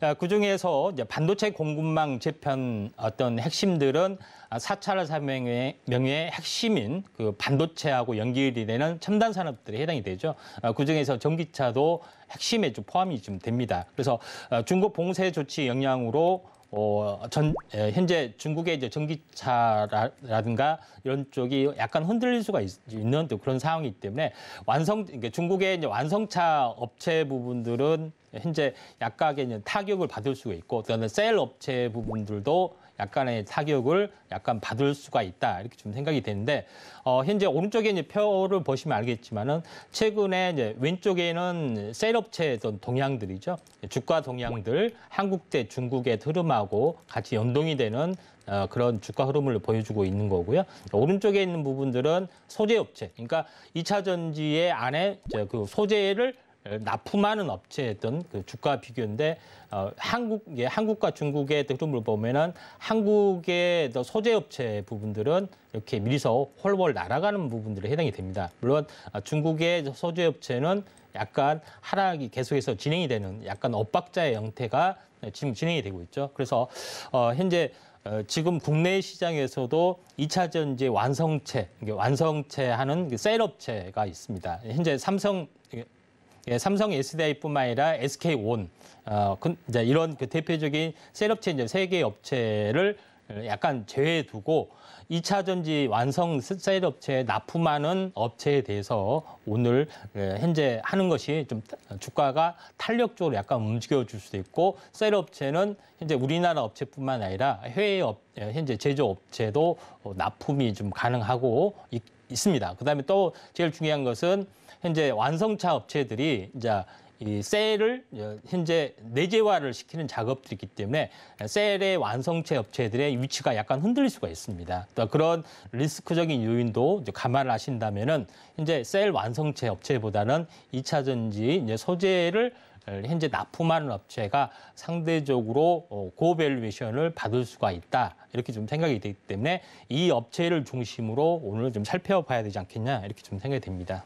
아, 그중에서 반도체 공급망 재편 어떤 핵심들은 아, 사차 산업의 명예의 핵심인 그 반도체하고 연결이 되는 첨단 산업들에 해당이 되죠. 아, 그중에서 전기차도 핵심에 좀 포함이 좀 됩니다. 그래서 중국 봉쇄 조치 영향으로 어, 전, 에, 예, 현재 중국의 이제 전기차라든가 이런 쪽이 약간 흔들릴 수가 있, 는또 그런 상황이기 때문에 완성, 그러니까 중국의 이제 완성차 업체 부분들은 현재 약간의 이제 타격을 받을 수가 있고, 또다음셀 업체 부분들도 약간의 타격을 약간 받을 수가 있다 이렇게 좀 생각이 되는데 어, 현재 오른쪽에 이제 표를 보시면 알겠지만은 최근에 이제 왼쪽에는 셀업체의 동향들이죠 주가 동향들 한국 대 중국의 흐름하고 같이 연동이 되는 어, 그런 주가 흐름을 보여주고 있는 거고요. 오른쪽에 있는 부분들은 소재업체, 그러니까 이차 전지의 안에 그 소재를 납품하는 업체였던 그 주가 비교인데 어, 한국 예, 한국과 중국의 흐름을 보면은 한국의 소재 업체 부분들은 이렇게 미리서 홀월 날아가는 부분들에 해당이 됩니다. 물론 아, 중국의 소재 업체는 약간 하락이 계속해서 진행이 되는 약간 엇박자의 형태가 지금 진행이 되고 있죠. 그래서 어, 현재 어, 지금 국내 시장에서도 2차 전지 완성체, 완성체 하는 그 셀업체가 있습니다. 현재 삼성 예, 삼성 SDI뿐만 아니라 SK 온 어, 그, 이제 이런 그 대표적인 셀업체 이제 세개 업체를 약간 제외 두고 2차 전지 완성 셀 업체에 납품하는 업체에 대해서 오늘 예, 현재 하는 것이 좀 주가가 탄력적으로 약간 움직여 줄 수도 있고 셀 업체는 현재 우리나라 업체뿐만 아니라 해외 업 예, 현재 제조 업체도 납품이 좀 가능하고 있, 있습니다. 그다음에 또 제일 중요한 것은 현재 완성차 업체들이 이제 이 셀을 어, 현재 내재화를 시키는 작업들이 있기 때문에 셀의 완성체 업체들의 위치가 약간 흔들릴 수가 있습니다. 또 그런 리스크적인 요인도 감안을 하신다면은 현재 셀 완성체 업체보다는 이차 전지 소재를 어, 현재 납품하는 업체가 상대적으로 어, 고밸류에이션을 받을 수가 있다 이렇게 좀 생각이 되기 때문에 이 업체를 중심으로 오늘 좀 살펴봐야 되지 않겠냐 이렇게 좀 생각이 됩니다.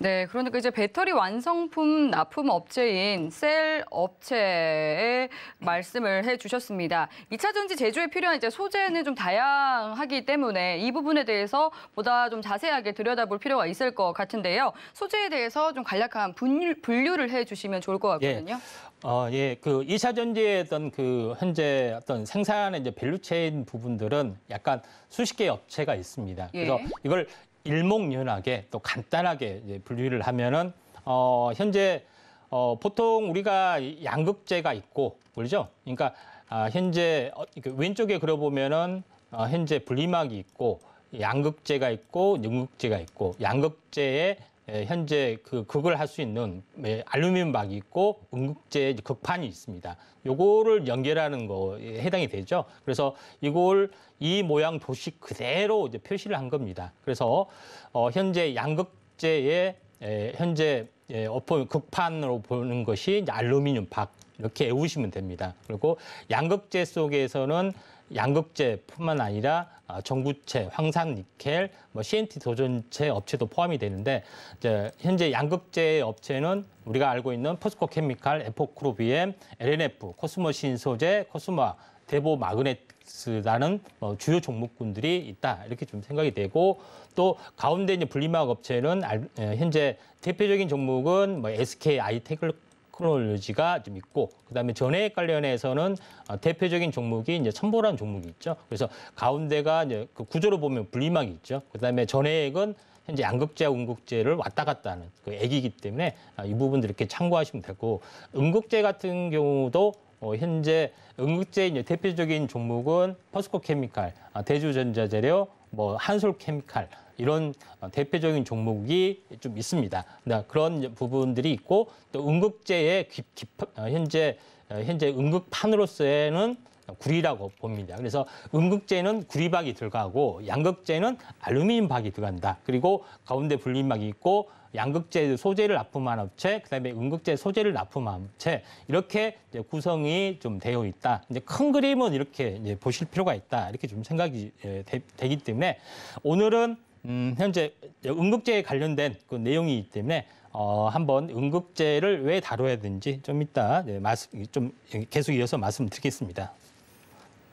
네, 그러니까 이제 배터리 완성품 납품 업체인 셀업체에 말씀을 해주셨습니다. 이차 전지 제조에 필요한 이제 소재는 좀 다양하기 때문에 이 부분에 대해서 보다 좀 자세하게 들여다볼 필요가 있을 것 같은데요. 소재에 대해서 좀 간략한 분류, 를 해주시면 좋을 것 예. 같거든요. 예. 어, 예, 그이차 전지의 어떤 그 현재 어떤 생산의 이제 밸류체인 부분들은 약간 수십 개의 업체가 있습니다. 예. 그래서 이걸 일목연하게 또 간단하게 이제 분류를 하면은 어, 현재 어, 보통 우리가 양극재가 있고 그렇죠? 그러니까 아, 현재 어, 그 왼쪽에 그려보면은 어, 현재 분리막이 있고 양극재가 있고 능극재가 있고 양극재의 예, 현재 그 극을 할 수 있는 예, 알루미늄 막이 있고 음극재 극판이 있습니다. 요거를 연결하는 거에 예, 해당이 되죠. 그래서 이걸 이 모양 도시 그대로 이제 표시를 한 겁니다. 그래서 어 현재 양극재의 에, 현재 어폰 극판으로 보는 것이 알루미늄 박 이렇게 외우시면 됩니다. 그리고 양극재 속에서는 양극재뿐만 아니라 정구체, 아, 황산 니켈, 뭐 CNT 도전체 업체도 포함이 되는데 이제 현재 양극재 업체는 우리가 알고 있는 포스코 케미칼, 에포크로비엠, LNF, 코스모 신소재, 코스마, 대보 마그네스라는 뭐 주요 종목군들이 있다 이렇게 좀 생각이 되고 또 가운데 이제 분리막 업체는 예, 현재 대표적인 종목은 뭐 SK 아이테크 테크놀로지가 좀 있고 그다음에 전해액 관련해서는 어, 대표적인 종목이 이제 천보라 종목이 있죠. 그래서 가운데가 이제 그 구조로 보면 분리막이 있죠. 그다음에 전해액은 현재 양극재와 음극재를 왔다 갔다 하는 그 액이기 때문에 아, 이 부분들 이렇게 참고하시면 되고 음극재 같은 경우도 어, 현재 음극재 이제 대표적인 종목은 퍼스코 케미칼, 아, 대주전자재료, 뭐 한솔 케미칼 이런 대표적인 종목이 좀 있습니다. 네, 그런 부분들이 있고 또 응급제의 기, 깊, 어, 현재 어, 현재 응급판으로서는 구리라고 봅니다. 그래서 응급제는 구리박이 들어가고 양극제는 알루미늄박이 들어간다. 그리고 가운데 분리막이 있고 양극제 소재를 납품한 업체, 그다음에 응급제 소재를 납품한 업체 이렇게 구성이 좀 되어 있다. 이제 큰 그림은 이렇게 보실 필요가 있다. 이렇게 좀 생각이 예, 되, 되기 때문에 오늘은 음, 현재 응급제에 관련된 그 내용이기 때문에 어, 한번 응급제를 왜 다뤄야 되는지 좀 이따 네, 말씀, 좀 계속 이어서 말씀드리겠습니다.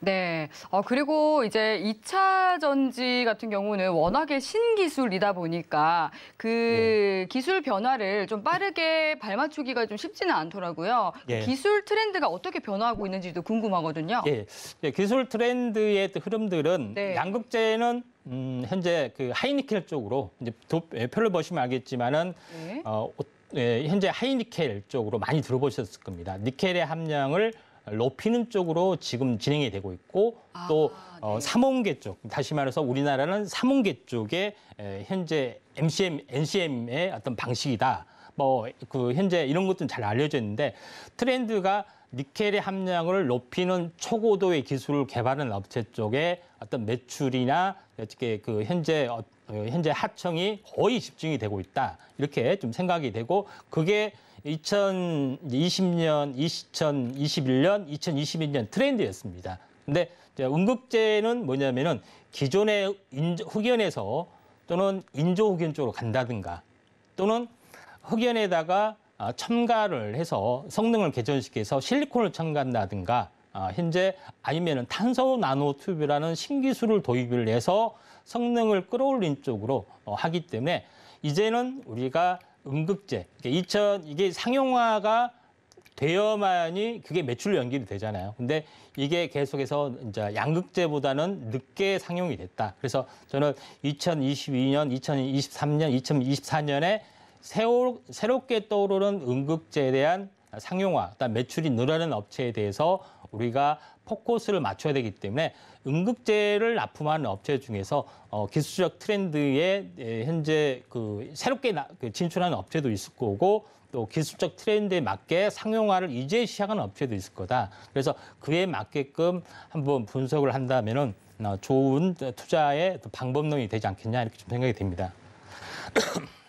네. 어, 그리고 이제 2차 전지 같은 경우는 워낙에 신기술이다 보니까 그 예. 기술 변화를 좀 빠르게 발맞추기가 좀 쉽지는 않더라고요. 그 예. 기술 트렌드가 어떻게 변화하고 있는지도 궁금하거든요. 예. 예 기술 트렌드의 흐름들은 네. 양극재는 음, 현재 그 하이니켈 쪽으로 이제 도, 예, 표를 보시면 알겠지만은 예. 어, 예, 현재 하이니켈 쪽으로 많이 들어보셨을 겁니다. 니켈의 함량을 높이는 쪽으로 지금 진행이 되고 있고 아, 또 어, 네. 삼원계 쪽 다시 말해서 우리나라는 삼원계 쪽에 에, 현재 MCM, NCM의 어떤 방식이다. 뭐 그 현재 이런 것들은 잘 알려져 있는데 트렌드가 니켈의 함량을 높이는 초고도의 기술을 개발한 업체 쪽에 어떤 매출이나 어떻게 그 현재 어, 현재 하청이 거의 집중이 되고 있다 이렇게 좀 생각이 되고 그게 2020년, 2021년, 2022년 트렌드였습니다. 근데 응급제는 뭐냐면은 기존의 인조, 흑연에서 또는 인조 흑연 쪽으로 간다든가 또는 흑연에다가 아, 첨가를 해서 성능을 개선시켜서 실리콘을 첨가한다든가 아, 현재 아니면은 탄소 나노 튜브라는 신기술을 도입을 해서 성능을 끌어올린 쪽으로 어, 하기 때문에 이제는 우리가 응급제. 그러니까 2000 이게 상용화가 되어만이 그게 매출로 연결이 되잖아요. 근데 이게 계속해서 이제 양극재보다는 늦게 상용이 됐다. 그래서 저는 2022년, 2023년, 2024년에 새로, 새롭게 떠오르는 응급제에 대한 상용화, 그다음 매출이 늘어나는 업체에 대해서 우리가 포커스를 맞춰야 되기 때문에 응급제를 납품하는 업체 중에서 어, 기술적 트렌드에 현재 그 새롭게 나, 그 진출하는 업체도 있을 거고 또 기술적 트렌드에 맞게 상용화를 이제 시작하는 업체도 있을 거다. 그래서 그에 맞게끔 한번 분석을 한다면은 어, 좋은 투자의 방법론이 되지 않겠냐 이렇게 좀 생각이 됩니다.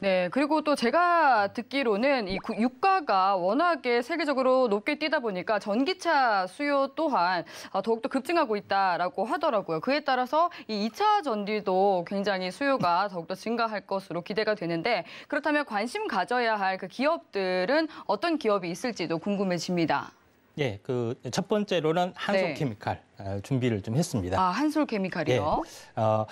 네, 그리고 또 제가 듣기로는 이 유가가 워낙에 세계적으로 높게 뛰다 보니까 전기차 수요 또한 어, 더욱더 급증하고 있다라고 하더라고요. 그에 따라서 이 2차 전지도 굉장히 수요가 더욱더 증가할 것으로 기대가 되는데 그렇다면 관심 가져야 할 그 기업들은 어떤 기업이 있을지도 궁금해집니다. 예, 그 첫 번째로는 네. 한솔케미칼 네. 준비를 좀 했습니다. 아, 한솔케미칼이요? 예, 어,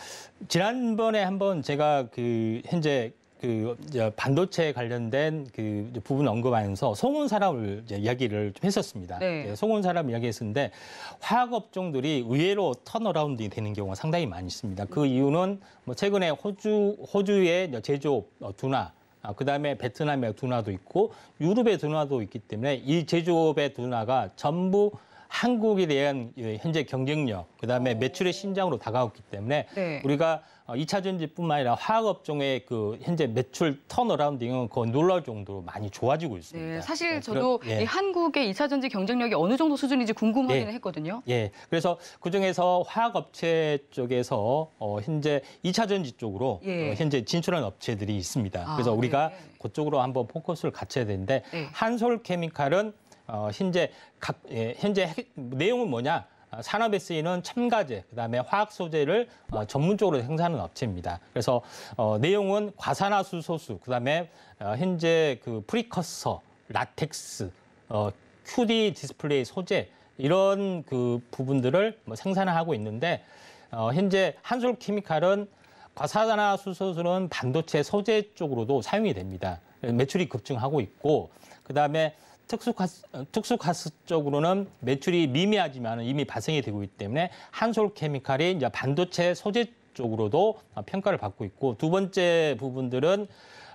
지난번에 한번 제가 그 현재 그 반도체 관련된 그 부분 언급하면서 송은사람을 이야기를 좀 했었습니다. 네. 송은 사람 이야기했었는데 화학 업종들이 의외로 턴어라운딩 드 되는 경우가 상당히 많이 있습니다. 그 음. 이유는 뭐 최근에 호주 호주의 제조업 어, 둔화 아, 그다음에 베트남의 둔화도 있고 유럽의 둔화도 있기 때문에 이 제조업의 둔화가 전부 한국에 대한 예, 현재 경쟁력, 그다음에 어. 매출의 신장으로 다가왔기 때문에 네. 우리가 2차 어, 전지뿐만 아니라 화학업종의 그 현재 매출 턴어라운딩은 거의 놀랄 정도로 많이 좋아지고 네, 있습니다. 네, 사실 저도 그런, 예. 한국의 2차 전지 경쟁력이 어느 정도 수준인지 궁금하긴 예. 했거든요. 예, 그래서 그중에서 화학업체 쪽에서 어, 현재 2차 전지 쪽으로 예. 어, 현재 진출한 업체들이 있습니다. 아, 그래서 우리가 예. 그쪽으로 한번 포커스를 갖춰야 되는데 네. 한솔케미칼은 어, 현재 각, 예, 현재 핵, 내용은 뭐냐? 어, 산업에 쓰이는 첨가제, 그다음에 화학 소재를 어, 전문적으로 생산하는 업체입니다. 그래서 어, 내용은 과산화수소수, 그다음에 어, 현재 그 프리커서, 라텍스, 어, QD 디스플레이 소재 이런 그 부분들을 뭐 생산을 하고 있는데 어, 현재 한솔케미칼은 과산화수소수는 반도체 소재 쪽으로도 사용이 됩니다. 매출이 급증하고 있고 그다음에 특수가스, 특수가스 쪽으로는 매출이 미미하지만 이미 발생이 되고 있기 때문에 한솔케미칼이 이제 반도체 소재 쪽으로도 평가를 받고 있고 두 번째 부분들은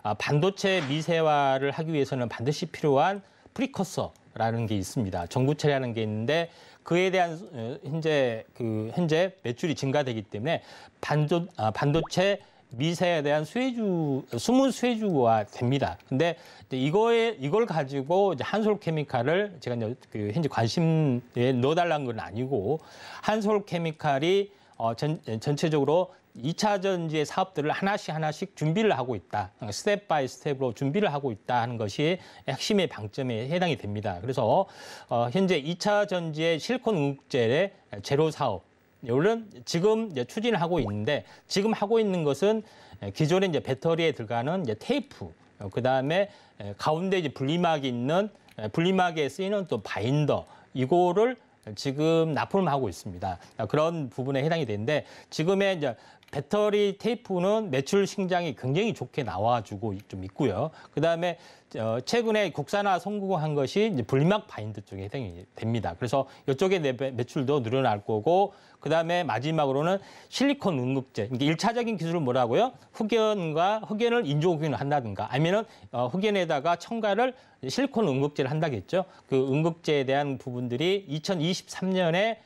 아, 반도체 미세화를 하기 위해서는 반드시 필요한 프리커서라는 게 있습니다. 전구체라는 게 있는데 그에 대한 어, 현재 그 현재 매출이 증가되기 때문에 반도 아, 반도체 미세에 대한 수혜주 숨은 수혜주가 됩니다. 근데 이거에 이걸 가지고 한솔 케미칼을 제가 이제 그 현재 관심에 넣어달라는 건 아니고 한솔 케미칼이 어, 전, 전체적으로 2차 전지의 사업들을 하나씩 하나씩 준비를 하고 있다. 그러니까 스텝 바이 스텝으로 준비를 하고 있다 하는 것이 핵심의 방점에 해당이 됩니다. 그래서 어, 현재 2차 전지의 실콘 응급제의 제로 사업 물론 지금 이제 추진을 하고 있는데 지금 하고 있는 것은 예, 기존에 이제 배터리에 들어가는 이제 테이프 어, 그다음에 예, 가운데 이제 분리막이 있는 분리막에 예, 쓰이는 또 바인더 이거를 지금 납품하고 있습니다. 그런 부분에 해당이 되는데 지금의 이제 배터리 테이프는 매출 신장이 굉장히 좋게 나와주고 좀 있고요. 그다음에 어, 최근에 국산화 성공한 것이 이제 불막 바인드 쪽에 해당이 됩니다. 그래서 이쪽에 매출도 늘어날 거고 그다음에 마지막으로는 실리콘 응급제. 그러니까 일차적인 기술은 뭐라고요? 흑연과 흑연을 인조흑연을 한다든가 아니면은 어, 흑연에다가 첨가를 실리콘 응급제를 한다겠죠. 그 응급제에 대한 부분들이 2023년에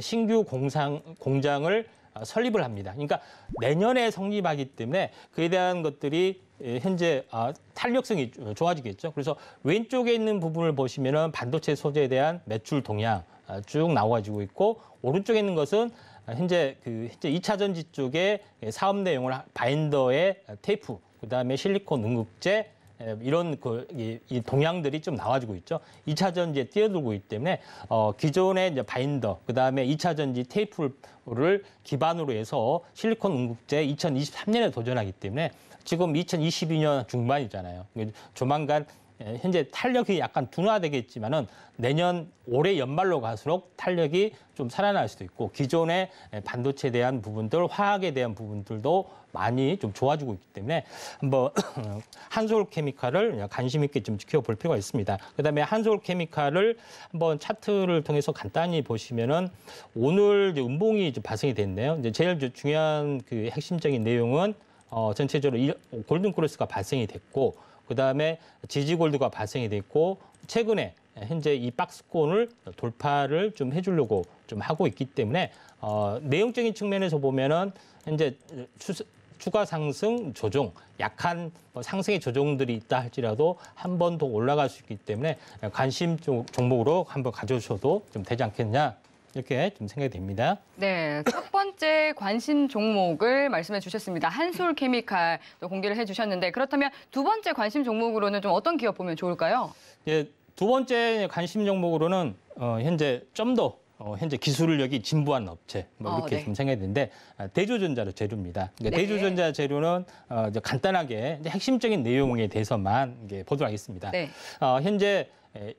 신규 공상 공장을 아, 설립을 합니다. 그러니까 내년에 성립하기 때문에 그에 대한 것들이 예, 현재 아, 탄력성이 좋아지겠죠. 그래서 왼쪽에 있는 부분을 보시면은 반도체 소재에 대한 매출 동향 아, 쭉 나와지고 있고 오른쪽에 있는 것은 현재 그 현재 2차 전지 쪽에 사업 내용을 바인더의 테이프 그다음에 실리콘 응급제 예, 이런 그이 동향들이 좀 나와주고 있죠. 2차 전지에 뛰어들고 있기 때문에 어, 기존의 이제 바인더, 그다음에 2차 전지 테이프를 기반으로 해서 실리콘 응급제 2023년에 도전하기 때문에 지금 2022년 중반이잖아요. 그러니까 조만간 예, 현재 탄력이 약간 둔화되겠지만은 내년 올해 연말로 갈수록 탄력이 좀 살아날 수도 있고 기존의 예, 반도체에 대한 부분들, 화학에 대한 부분들도 많이 좀 좋아지고 있기 때문에 한번 한솔 케미칼을 관심 있게 좀 지켜볼 필요가 있습니다. 그다음에 한솔 케미칼을 한번 차트를 통해서 간단히 보시면은 오늘 이제 음봉이 이제 발생이 됐네요. 이제 제일 중요한 그 핵심적인 내용은 어, 전체적으로 골든크로스가 발생이 됐고 그다음에 지지골드가 발생이 돼 있고 최근에 현재 이 박스권을 돌파를 좀 해주려고 좀 하고 있기 때문에 어, 내용적인 측면에서 보면은 현재 추세, 추가 상승 조정, 약한 뭐 상승의 조정들이 있다 할지라도 한 번 더 올라갈 수 있기 때문에 관심 종목으로 한번 가져오셔도 좀 되지 않겠냐 이렇게 좀 생각이 됩니다. 네, 첫 번째 관심 종목을 말씀해 주셨습니다. 한솔 케미칼 공개를 해 주셨는데 그렇다면 두 번째 관심 종목으로는 좀 어떤 기업 보면 좋을까요? 예, 두 번째 관심 종목으로는 어, 현재 좀더 어, 현재 기술력이 진보한 업체 뭐 어, 이렇게 어, 네. 좀 생각이 드는데 아, 대조전자로 재료입니다. 그러니까 네. 대조전자 재료는 어, 이제 간단하게 이제 핵심적인 내용에 대해서만 이제 보도록 하겠습니다. 네. 어, 현재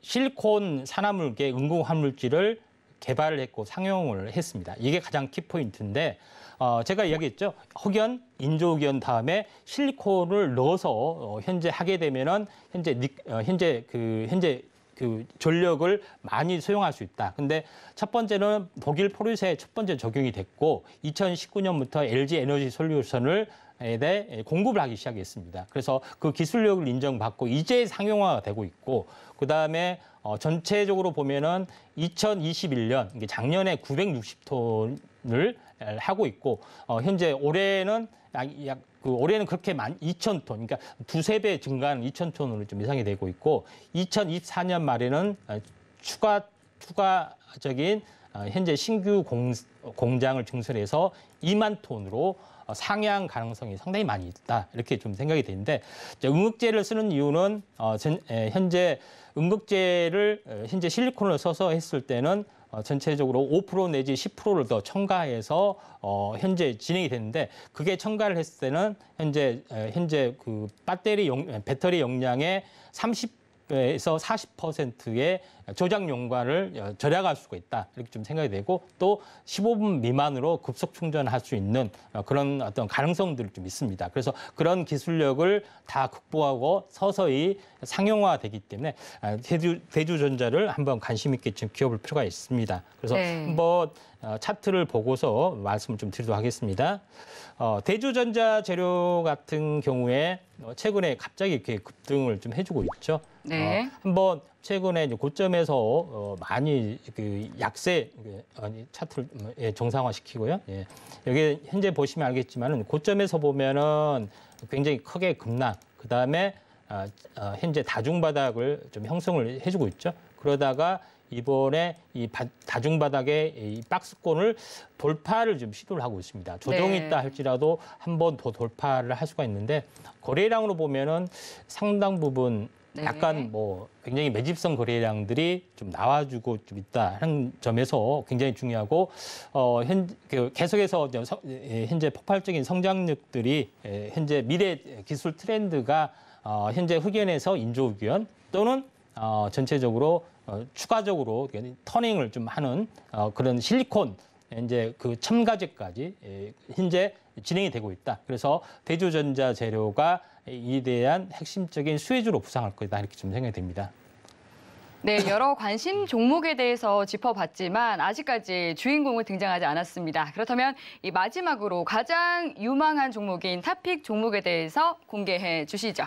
실리콘 산화물계 응공 화물질을 개발을 했고 상용을 했습니다. 이게 가장 키포인트인데 어, 제가 이야기했죠. 흑연, 인조흑연 다음에 실리콘을 넣어서 어, 현재 하게 되면은 현재 니, 어, 현재 그 현재 그 전력을 많이 소용할 수 있다. 근데 첫 번째는 독일 포르쉐의 첫 번째 적용이 됐고 2019년부터 LG 에너지 솔루션을 네, 에 공급을 하기 시작했습니다. 그래서 그 기술력을 인정받고 이제 상용화가 되고 있고 그 다음에 어, 전체적으로 보면은 2021년 이게 작년에 960톤을 하고 있고 어, 현재 올해는 약, 그 올해는 그렇게 만 2천 톤, 그러니까 두 세 배증가하는 2천 톤으로 좀예상이 되고 있고 2024년 말에는 어, 추가 추가적인 어, 현재 신규 공, 공장을 증설해서 2만 톤으로 어, 상향 가능성이 상당히 많이 있다 이렇게 좀 생각이 되는데 응극제를 쓰는 이유는 어, 전, 에, 현재 응극제를 어, 현재 실리콘을 써서 했을 때는 어, 전체적으로 5% 내지 10%를 더 첨가해서 어, 현재 진행이 됐는데 그게 첨가를 했을 때는 현재 현재 그 배터리 용, 배터리 용량의 30 에서 40%의 조작 용과를 어, 절약할 수가 있다 이렇게 좀 생각이 되고 또 15분 미만으로 급속 충전할 수 있는 어, 그런 어떤 가능성들이 좀 있습니다. 그래서 그런 기술력을 다 극복하고 서서히 상용화되기 때문에 아, 대주, 대주전자를 한번 관심 있게 좀 키워볼 필요가 있습니다. 그래서 네. 뭐 어, 차트를 보고서 말씀을 좀 드리도록 하겠습니다. 어, 대주전자 재료 같은 경우에 어, 최근에 갑자기 이렇게 급등을 좀 해주고 있죠. 네. 어, 한번 최근에 고점에서 어, 많이 그 약세 아니 차트를 음, 예, 정상화시키고요. 예. 여기 현재 보시면 알겠지만은 고점에서 보면은 굉장히 크게 급락. 그 다음에 아, 아, 현재 다중 바닥을 좀 형성을 해주고 있죠. 그러다가 이번에 이 바, 다중바닥의 이 박스권을 돌파를 좀 시도를 하고 있습니다. 조정이 네. 있다 할지라도 한 번 더 돌파를 할 수가 있는데 거래량으로 보면은 상당 부분 네. 약간 뭐 굉장히 매집성 거래량들이 좀 나와주고 좀 있다 하는 점에서 굉장히 중요하고 어, 현, 그 계속해서 예, 현재 폭발적인 성장력들이 예, 현재 미래 기술 트렌드가 어, 현재 흑연에서 인조흑연 또는 어, 전체적으로 어, 추가적으로 터닝을 좀 하는 어, 그런 실리콘 이제 그 첨가제까지 예, 현재 진행이 되고 있다. 그래서 대조전자 재료가 이에 대한 핵심적인 수혜주로 부상할 거다 이렇게 좀 생각이 됩니다. 네, 여러 관심 종목에 대해서 짚어봤지만 아직까지 주인공은 등장하지 않았습니다. 그렇다면 이 마지막으로 가장 유망한 종목인 탑픽 종목에 대해서 공개해 주시죠.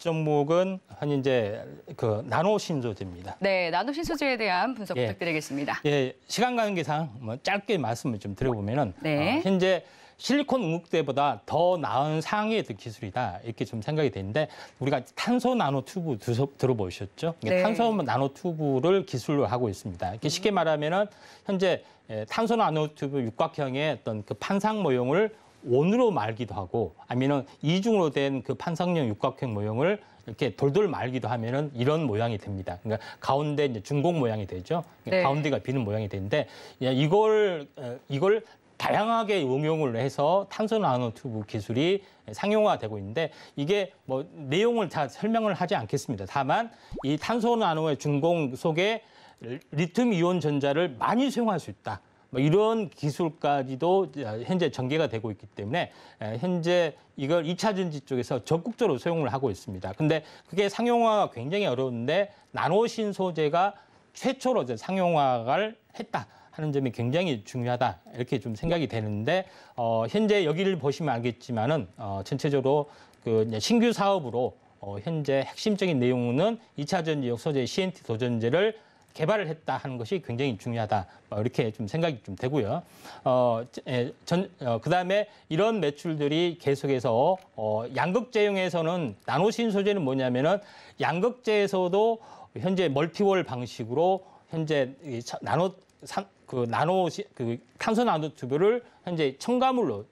종목은 한 이제 그 나노 신소재입니다. 네, 나노 신소재에 대한 분석 예, 부탁드리겠습니다. 예, 시간 가는 계상뭐 짧게 말씀을 좀 드려보면은 네. 어, 현재 실리콘 응극대보다 더 나은 상위의 기술이다 이렇게 좀 생각이 되는데 우리가 탄소 나노 튜브 들어보셨죠? 네. 탄소 나노 튜브를 기술로 하고 있습니다. 이렇게 쉽게 음. 말하면은 현재 예, 탄소 나노 튜브 육각형의 어떤 그 판상 모형을 원으로 말기도 하고 아니면은 이중으로 된 그 판상형 육각형 모형을 이렇게 돌돌 말기도 하면은 이런 모양이 됩니다. 그러니까 가운데 이제 중공 모양이 되죠. 그러니까 네. 가운데가 비는 모양이 되는데 이걸 어, 이걸 다양하게 응용을 해서 탄소 나노튜브 기술이 상용화되고 있는데 이게 뭐 내용을 다 설명을 하지 않겠습니다. 다만 이 탄소 나노의 중공 속에 리튬 이온 전자를 많이 사용할 수 있다. 뭐 이런 기술까지도 현재 전개가 되고 있기 때문에 예, 현재 이걸 2차 전지 쪽에서 적극적으로 소용을 하고 있습니다. 근데 그게 상용화가 굉장히 어려운데 나노신 소재가 최초로 이제 상용화를 했다. 하는 점이 굉장히 중요하다 이렇게 좀 생각이 되는데 어, 현재 여기를 보시면 알겠지만은 어, 전체적으로 그 신규 사업으로 어, 현재 핵심적인 내용은 2차 전지 역소재 CNT 도전제를 개발을 했다 하는 것이 굉장히 중요하다 뭐 이렇게 좀 생각이 좀 되고요. 어, 예, 전, 어, 그다음에 이런 매출들이 계속해서 어, 양극재용에서는 나노신 소재는 뭐냐면은 양극재에서도 현재 멀티월 방식으로 현재 나노 산, 그 나노 그 탄소 나노 튜브를 현재 첨가물로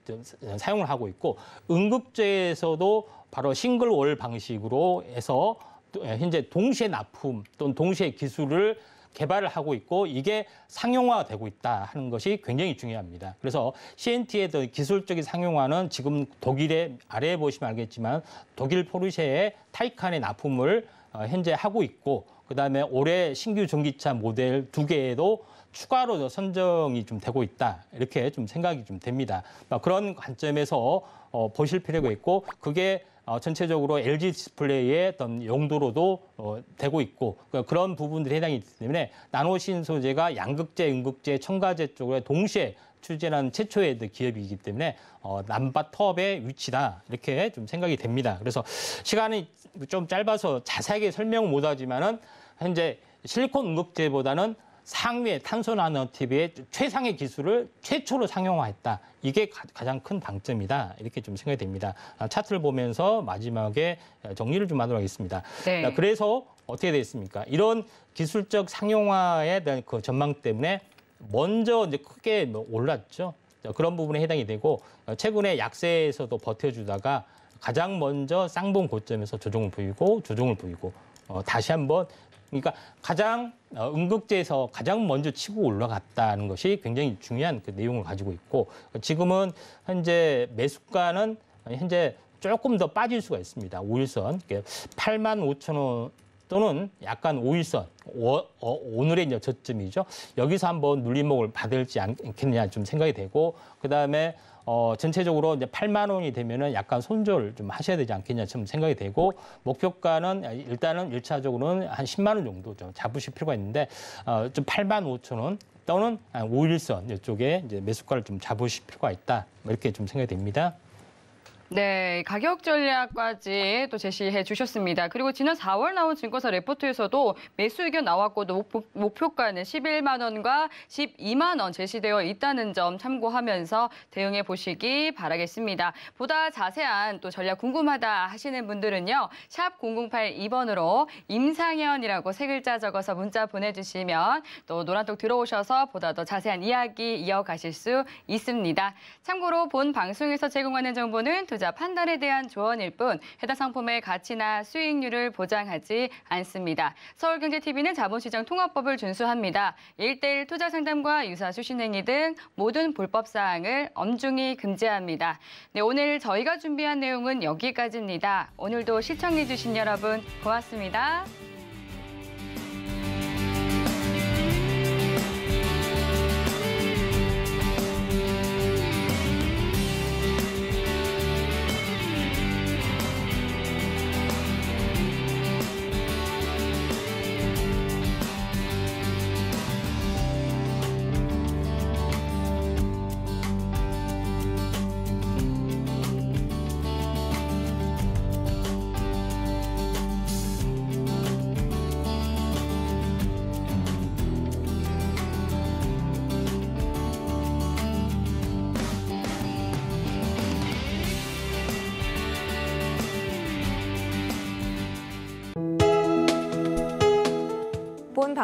사용을 하고 있고 응급제에서도 바로 싱글 월 방식으로 해서 예, 현재 동시에 납품 또는 동시에 기술을 개발을 하고 있고 이게 상용화되고 있다 하는 것이 굉장히 중요합니다. 그래서 CNT의 기술적인 상용화는 지금 독일의 아래에 보시면 알겠지만 독일 포르쉐의 타이칸의 납품을 어, 현재 하고 있고 그다음에 올해 신규 전기차 모델 두 개에도 추가로 선정이 좀 되고 있다 이렇게 좀 생각이 좀 됩니다. 뭐 그런 관점에서 어, 보실 필요가 있고 그게 어, 전체적으로 LG 디스플레이의 어떤 용도로도 어, 되고 있고 그러니까 그런 니까그 부분들이 해당이 있기 때문에 나노신 소재가 양극재, 음극재, 첨가제 쪽으로 동시에 출제하는 최초의 그 기업이기 때문에 어, 남바 터 텁의 위치다 이렇게 좀 생각이 됩니다. 그래서 시간이 좀 짧아서 자세하게 설명 못하지만은 현재 실리콘 음극재보다는 상위 의 탄소 나노 TV의 최상의 기술을 최초로 상용화했다. 이게 가장 큰 방점이다. 이렇게 좀 생각이 됩니다. 아, 차트를 보면서 마지막에 정리를 좀 하도록 하겠습니다. 네. 그래서 어떻게 되어 습니까 이런 기술적 상용화에 대한 그 전망 때문에 먼저 이제 크게 뭐 올랐죠. 그런 부분에 해당이 되고 어, 최근에 약세에서도 버텨주다가 가장 먼저 쌍봉 고점에서 조종을 보이고 조종을 보이고 어, 다시 한번 그러니까 가장 어, 응급제에서 가장 먼저 치고 올라갔다는 것이 굉장히 중요한 그 내용을 가지고 있고 지금은 현재 매수가는 현재 조금 더 빠질 수가 있습니다. 5일선 8만 5천 원 또는 약간 5일선 오, 어, 오 늘의 이제 저점이죠. 여기서 한번 눌림목을 받을지 않겠느냐 좀 생각이 되고 그다음에 어, 전체적으로 이제 8만 원이 되면은 약간 손절 좀 하셔야 되지 않겠냐 좀 생각이 되고 목표가는 일단은 일차적으로는 한 10만 원 정도 좀 잡으실 필요가 있는데 어, 좀 8만 5천 원 또는 한 5일선 이쪽에 이제 매수가를 좀 잡으실 필요가 있다 이렇게 좀 생각이 됩니다. 네, 가격 전략까지 또 제시해 주셨습니다. 그리고 지난 4월 나온 증권사 레포트에서도 매수 의견 나왔고 도 목표, 가는 11만 원과 12만 원 제시되어 있다는 점 참고하면서 대응해 보시기 바라겠습니다. 보다 자세한 또 전략 궁금하다 하시는 분들은요. 샵 0082번으로 임상현이라고 세 글자 적어서 문자 보내주시면 또 노란톡 들어오셔서 보다 더 자세한 이야기 이어가실 수 있습니다. 참고로 본 방송에서 제공하는 정보는 투자 판단에 대한 조언일 뿐 해당 상품의 가치나 수익률을 보장하지 않습니다. 서울경제TV는 자본시장 통합법을 준수합니다. 일대일 투자 상담과 유사 수신행위 등 모든 불법 사항을 엄중히 금지합니다. 네, 오늘 저희가 준비한 내용은 여기까지입니다. 오늘도 시청해주신 여러분 고맙습니다.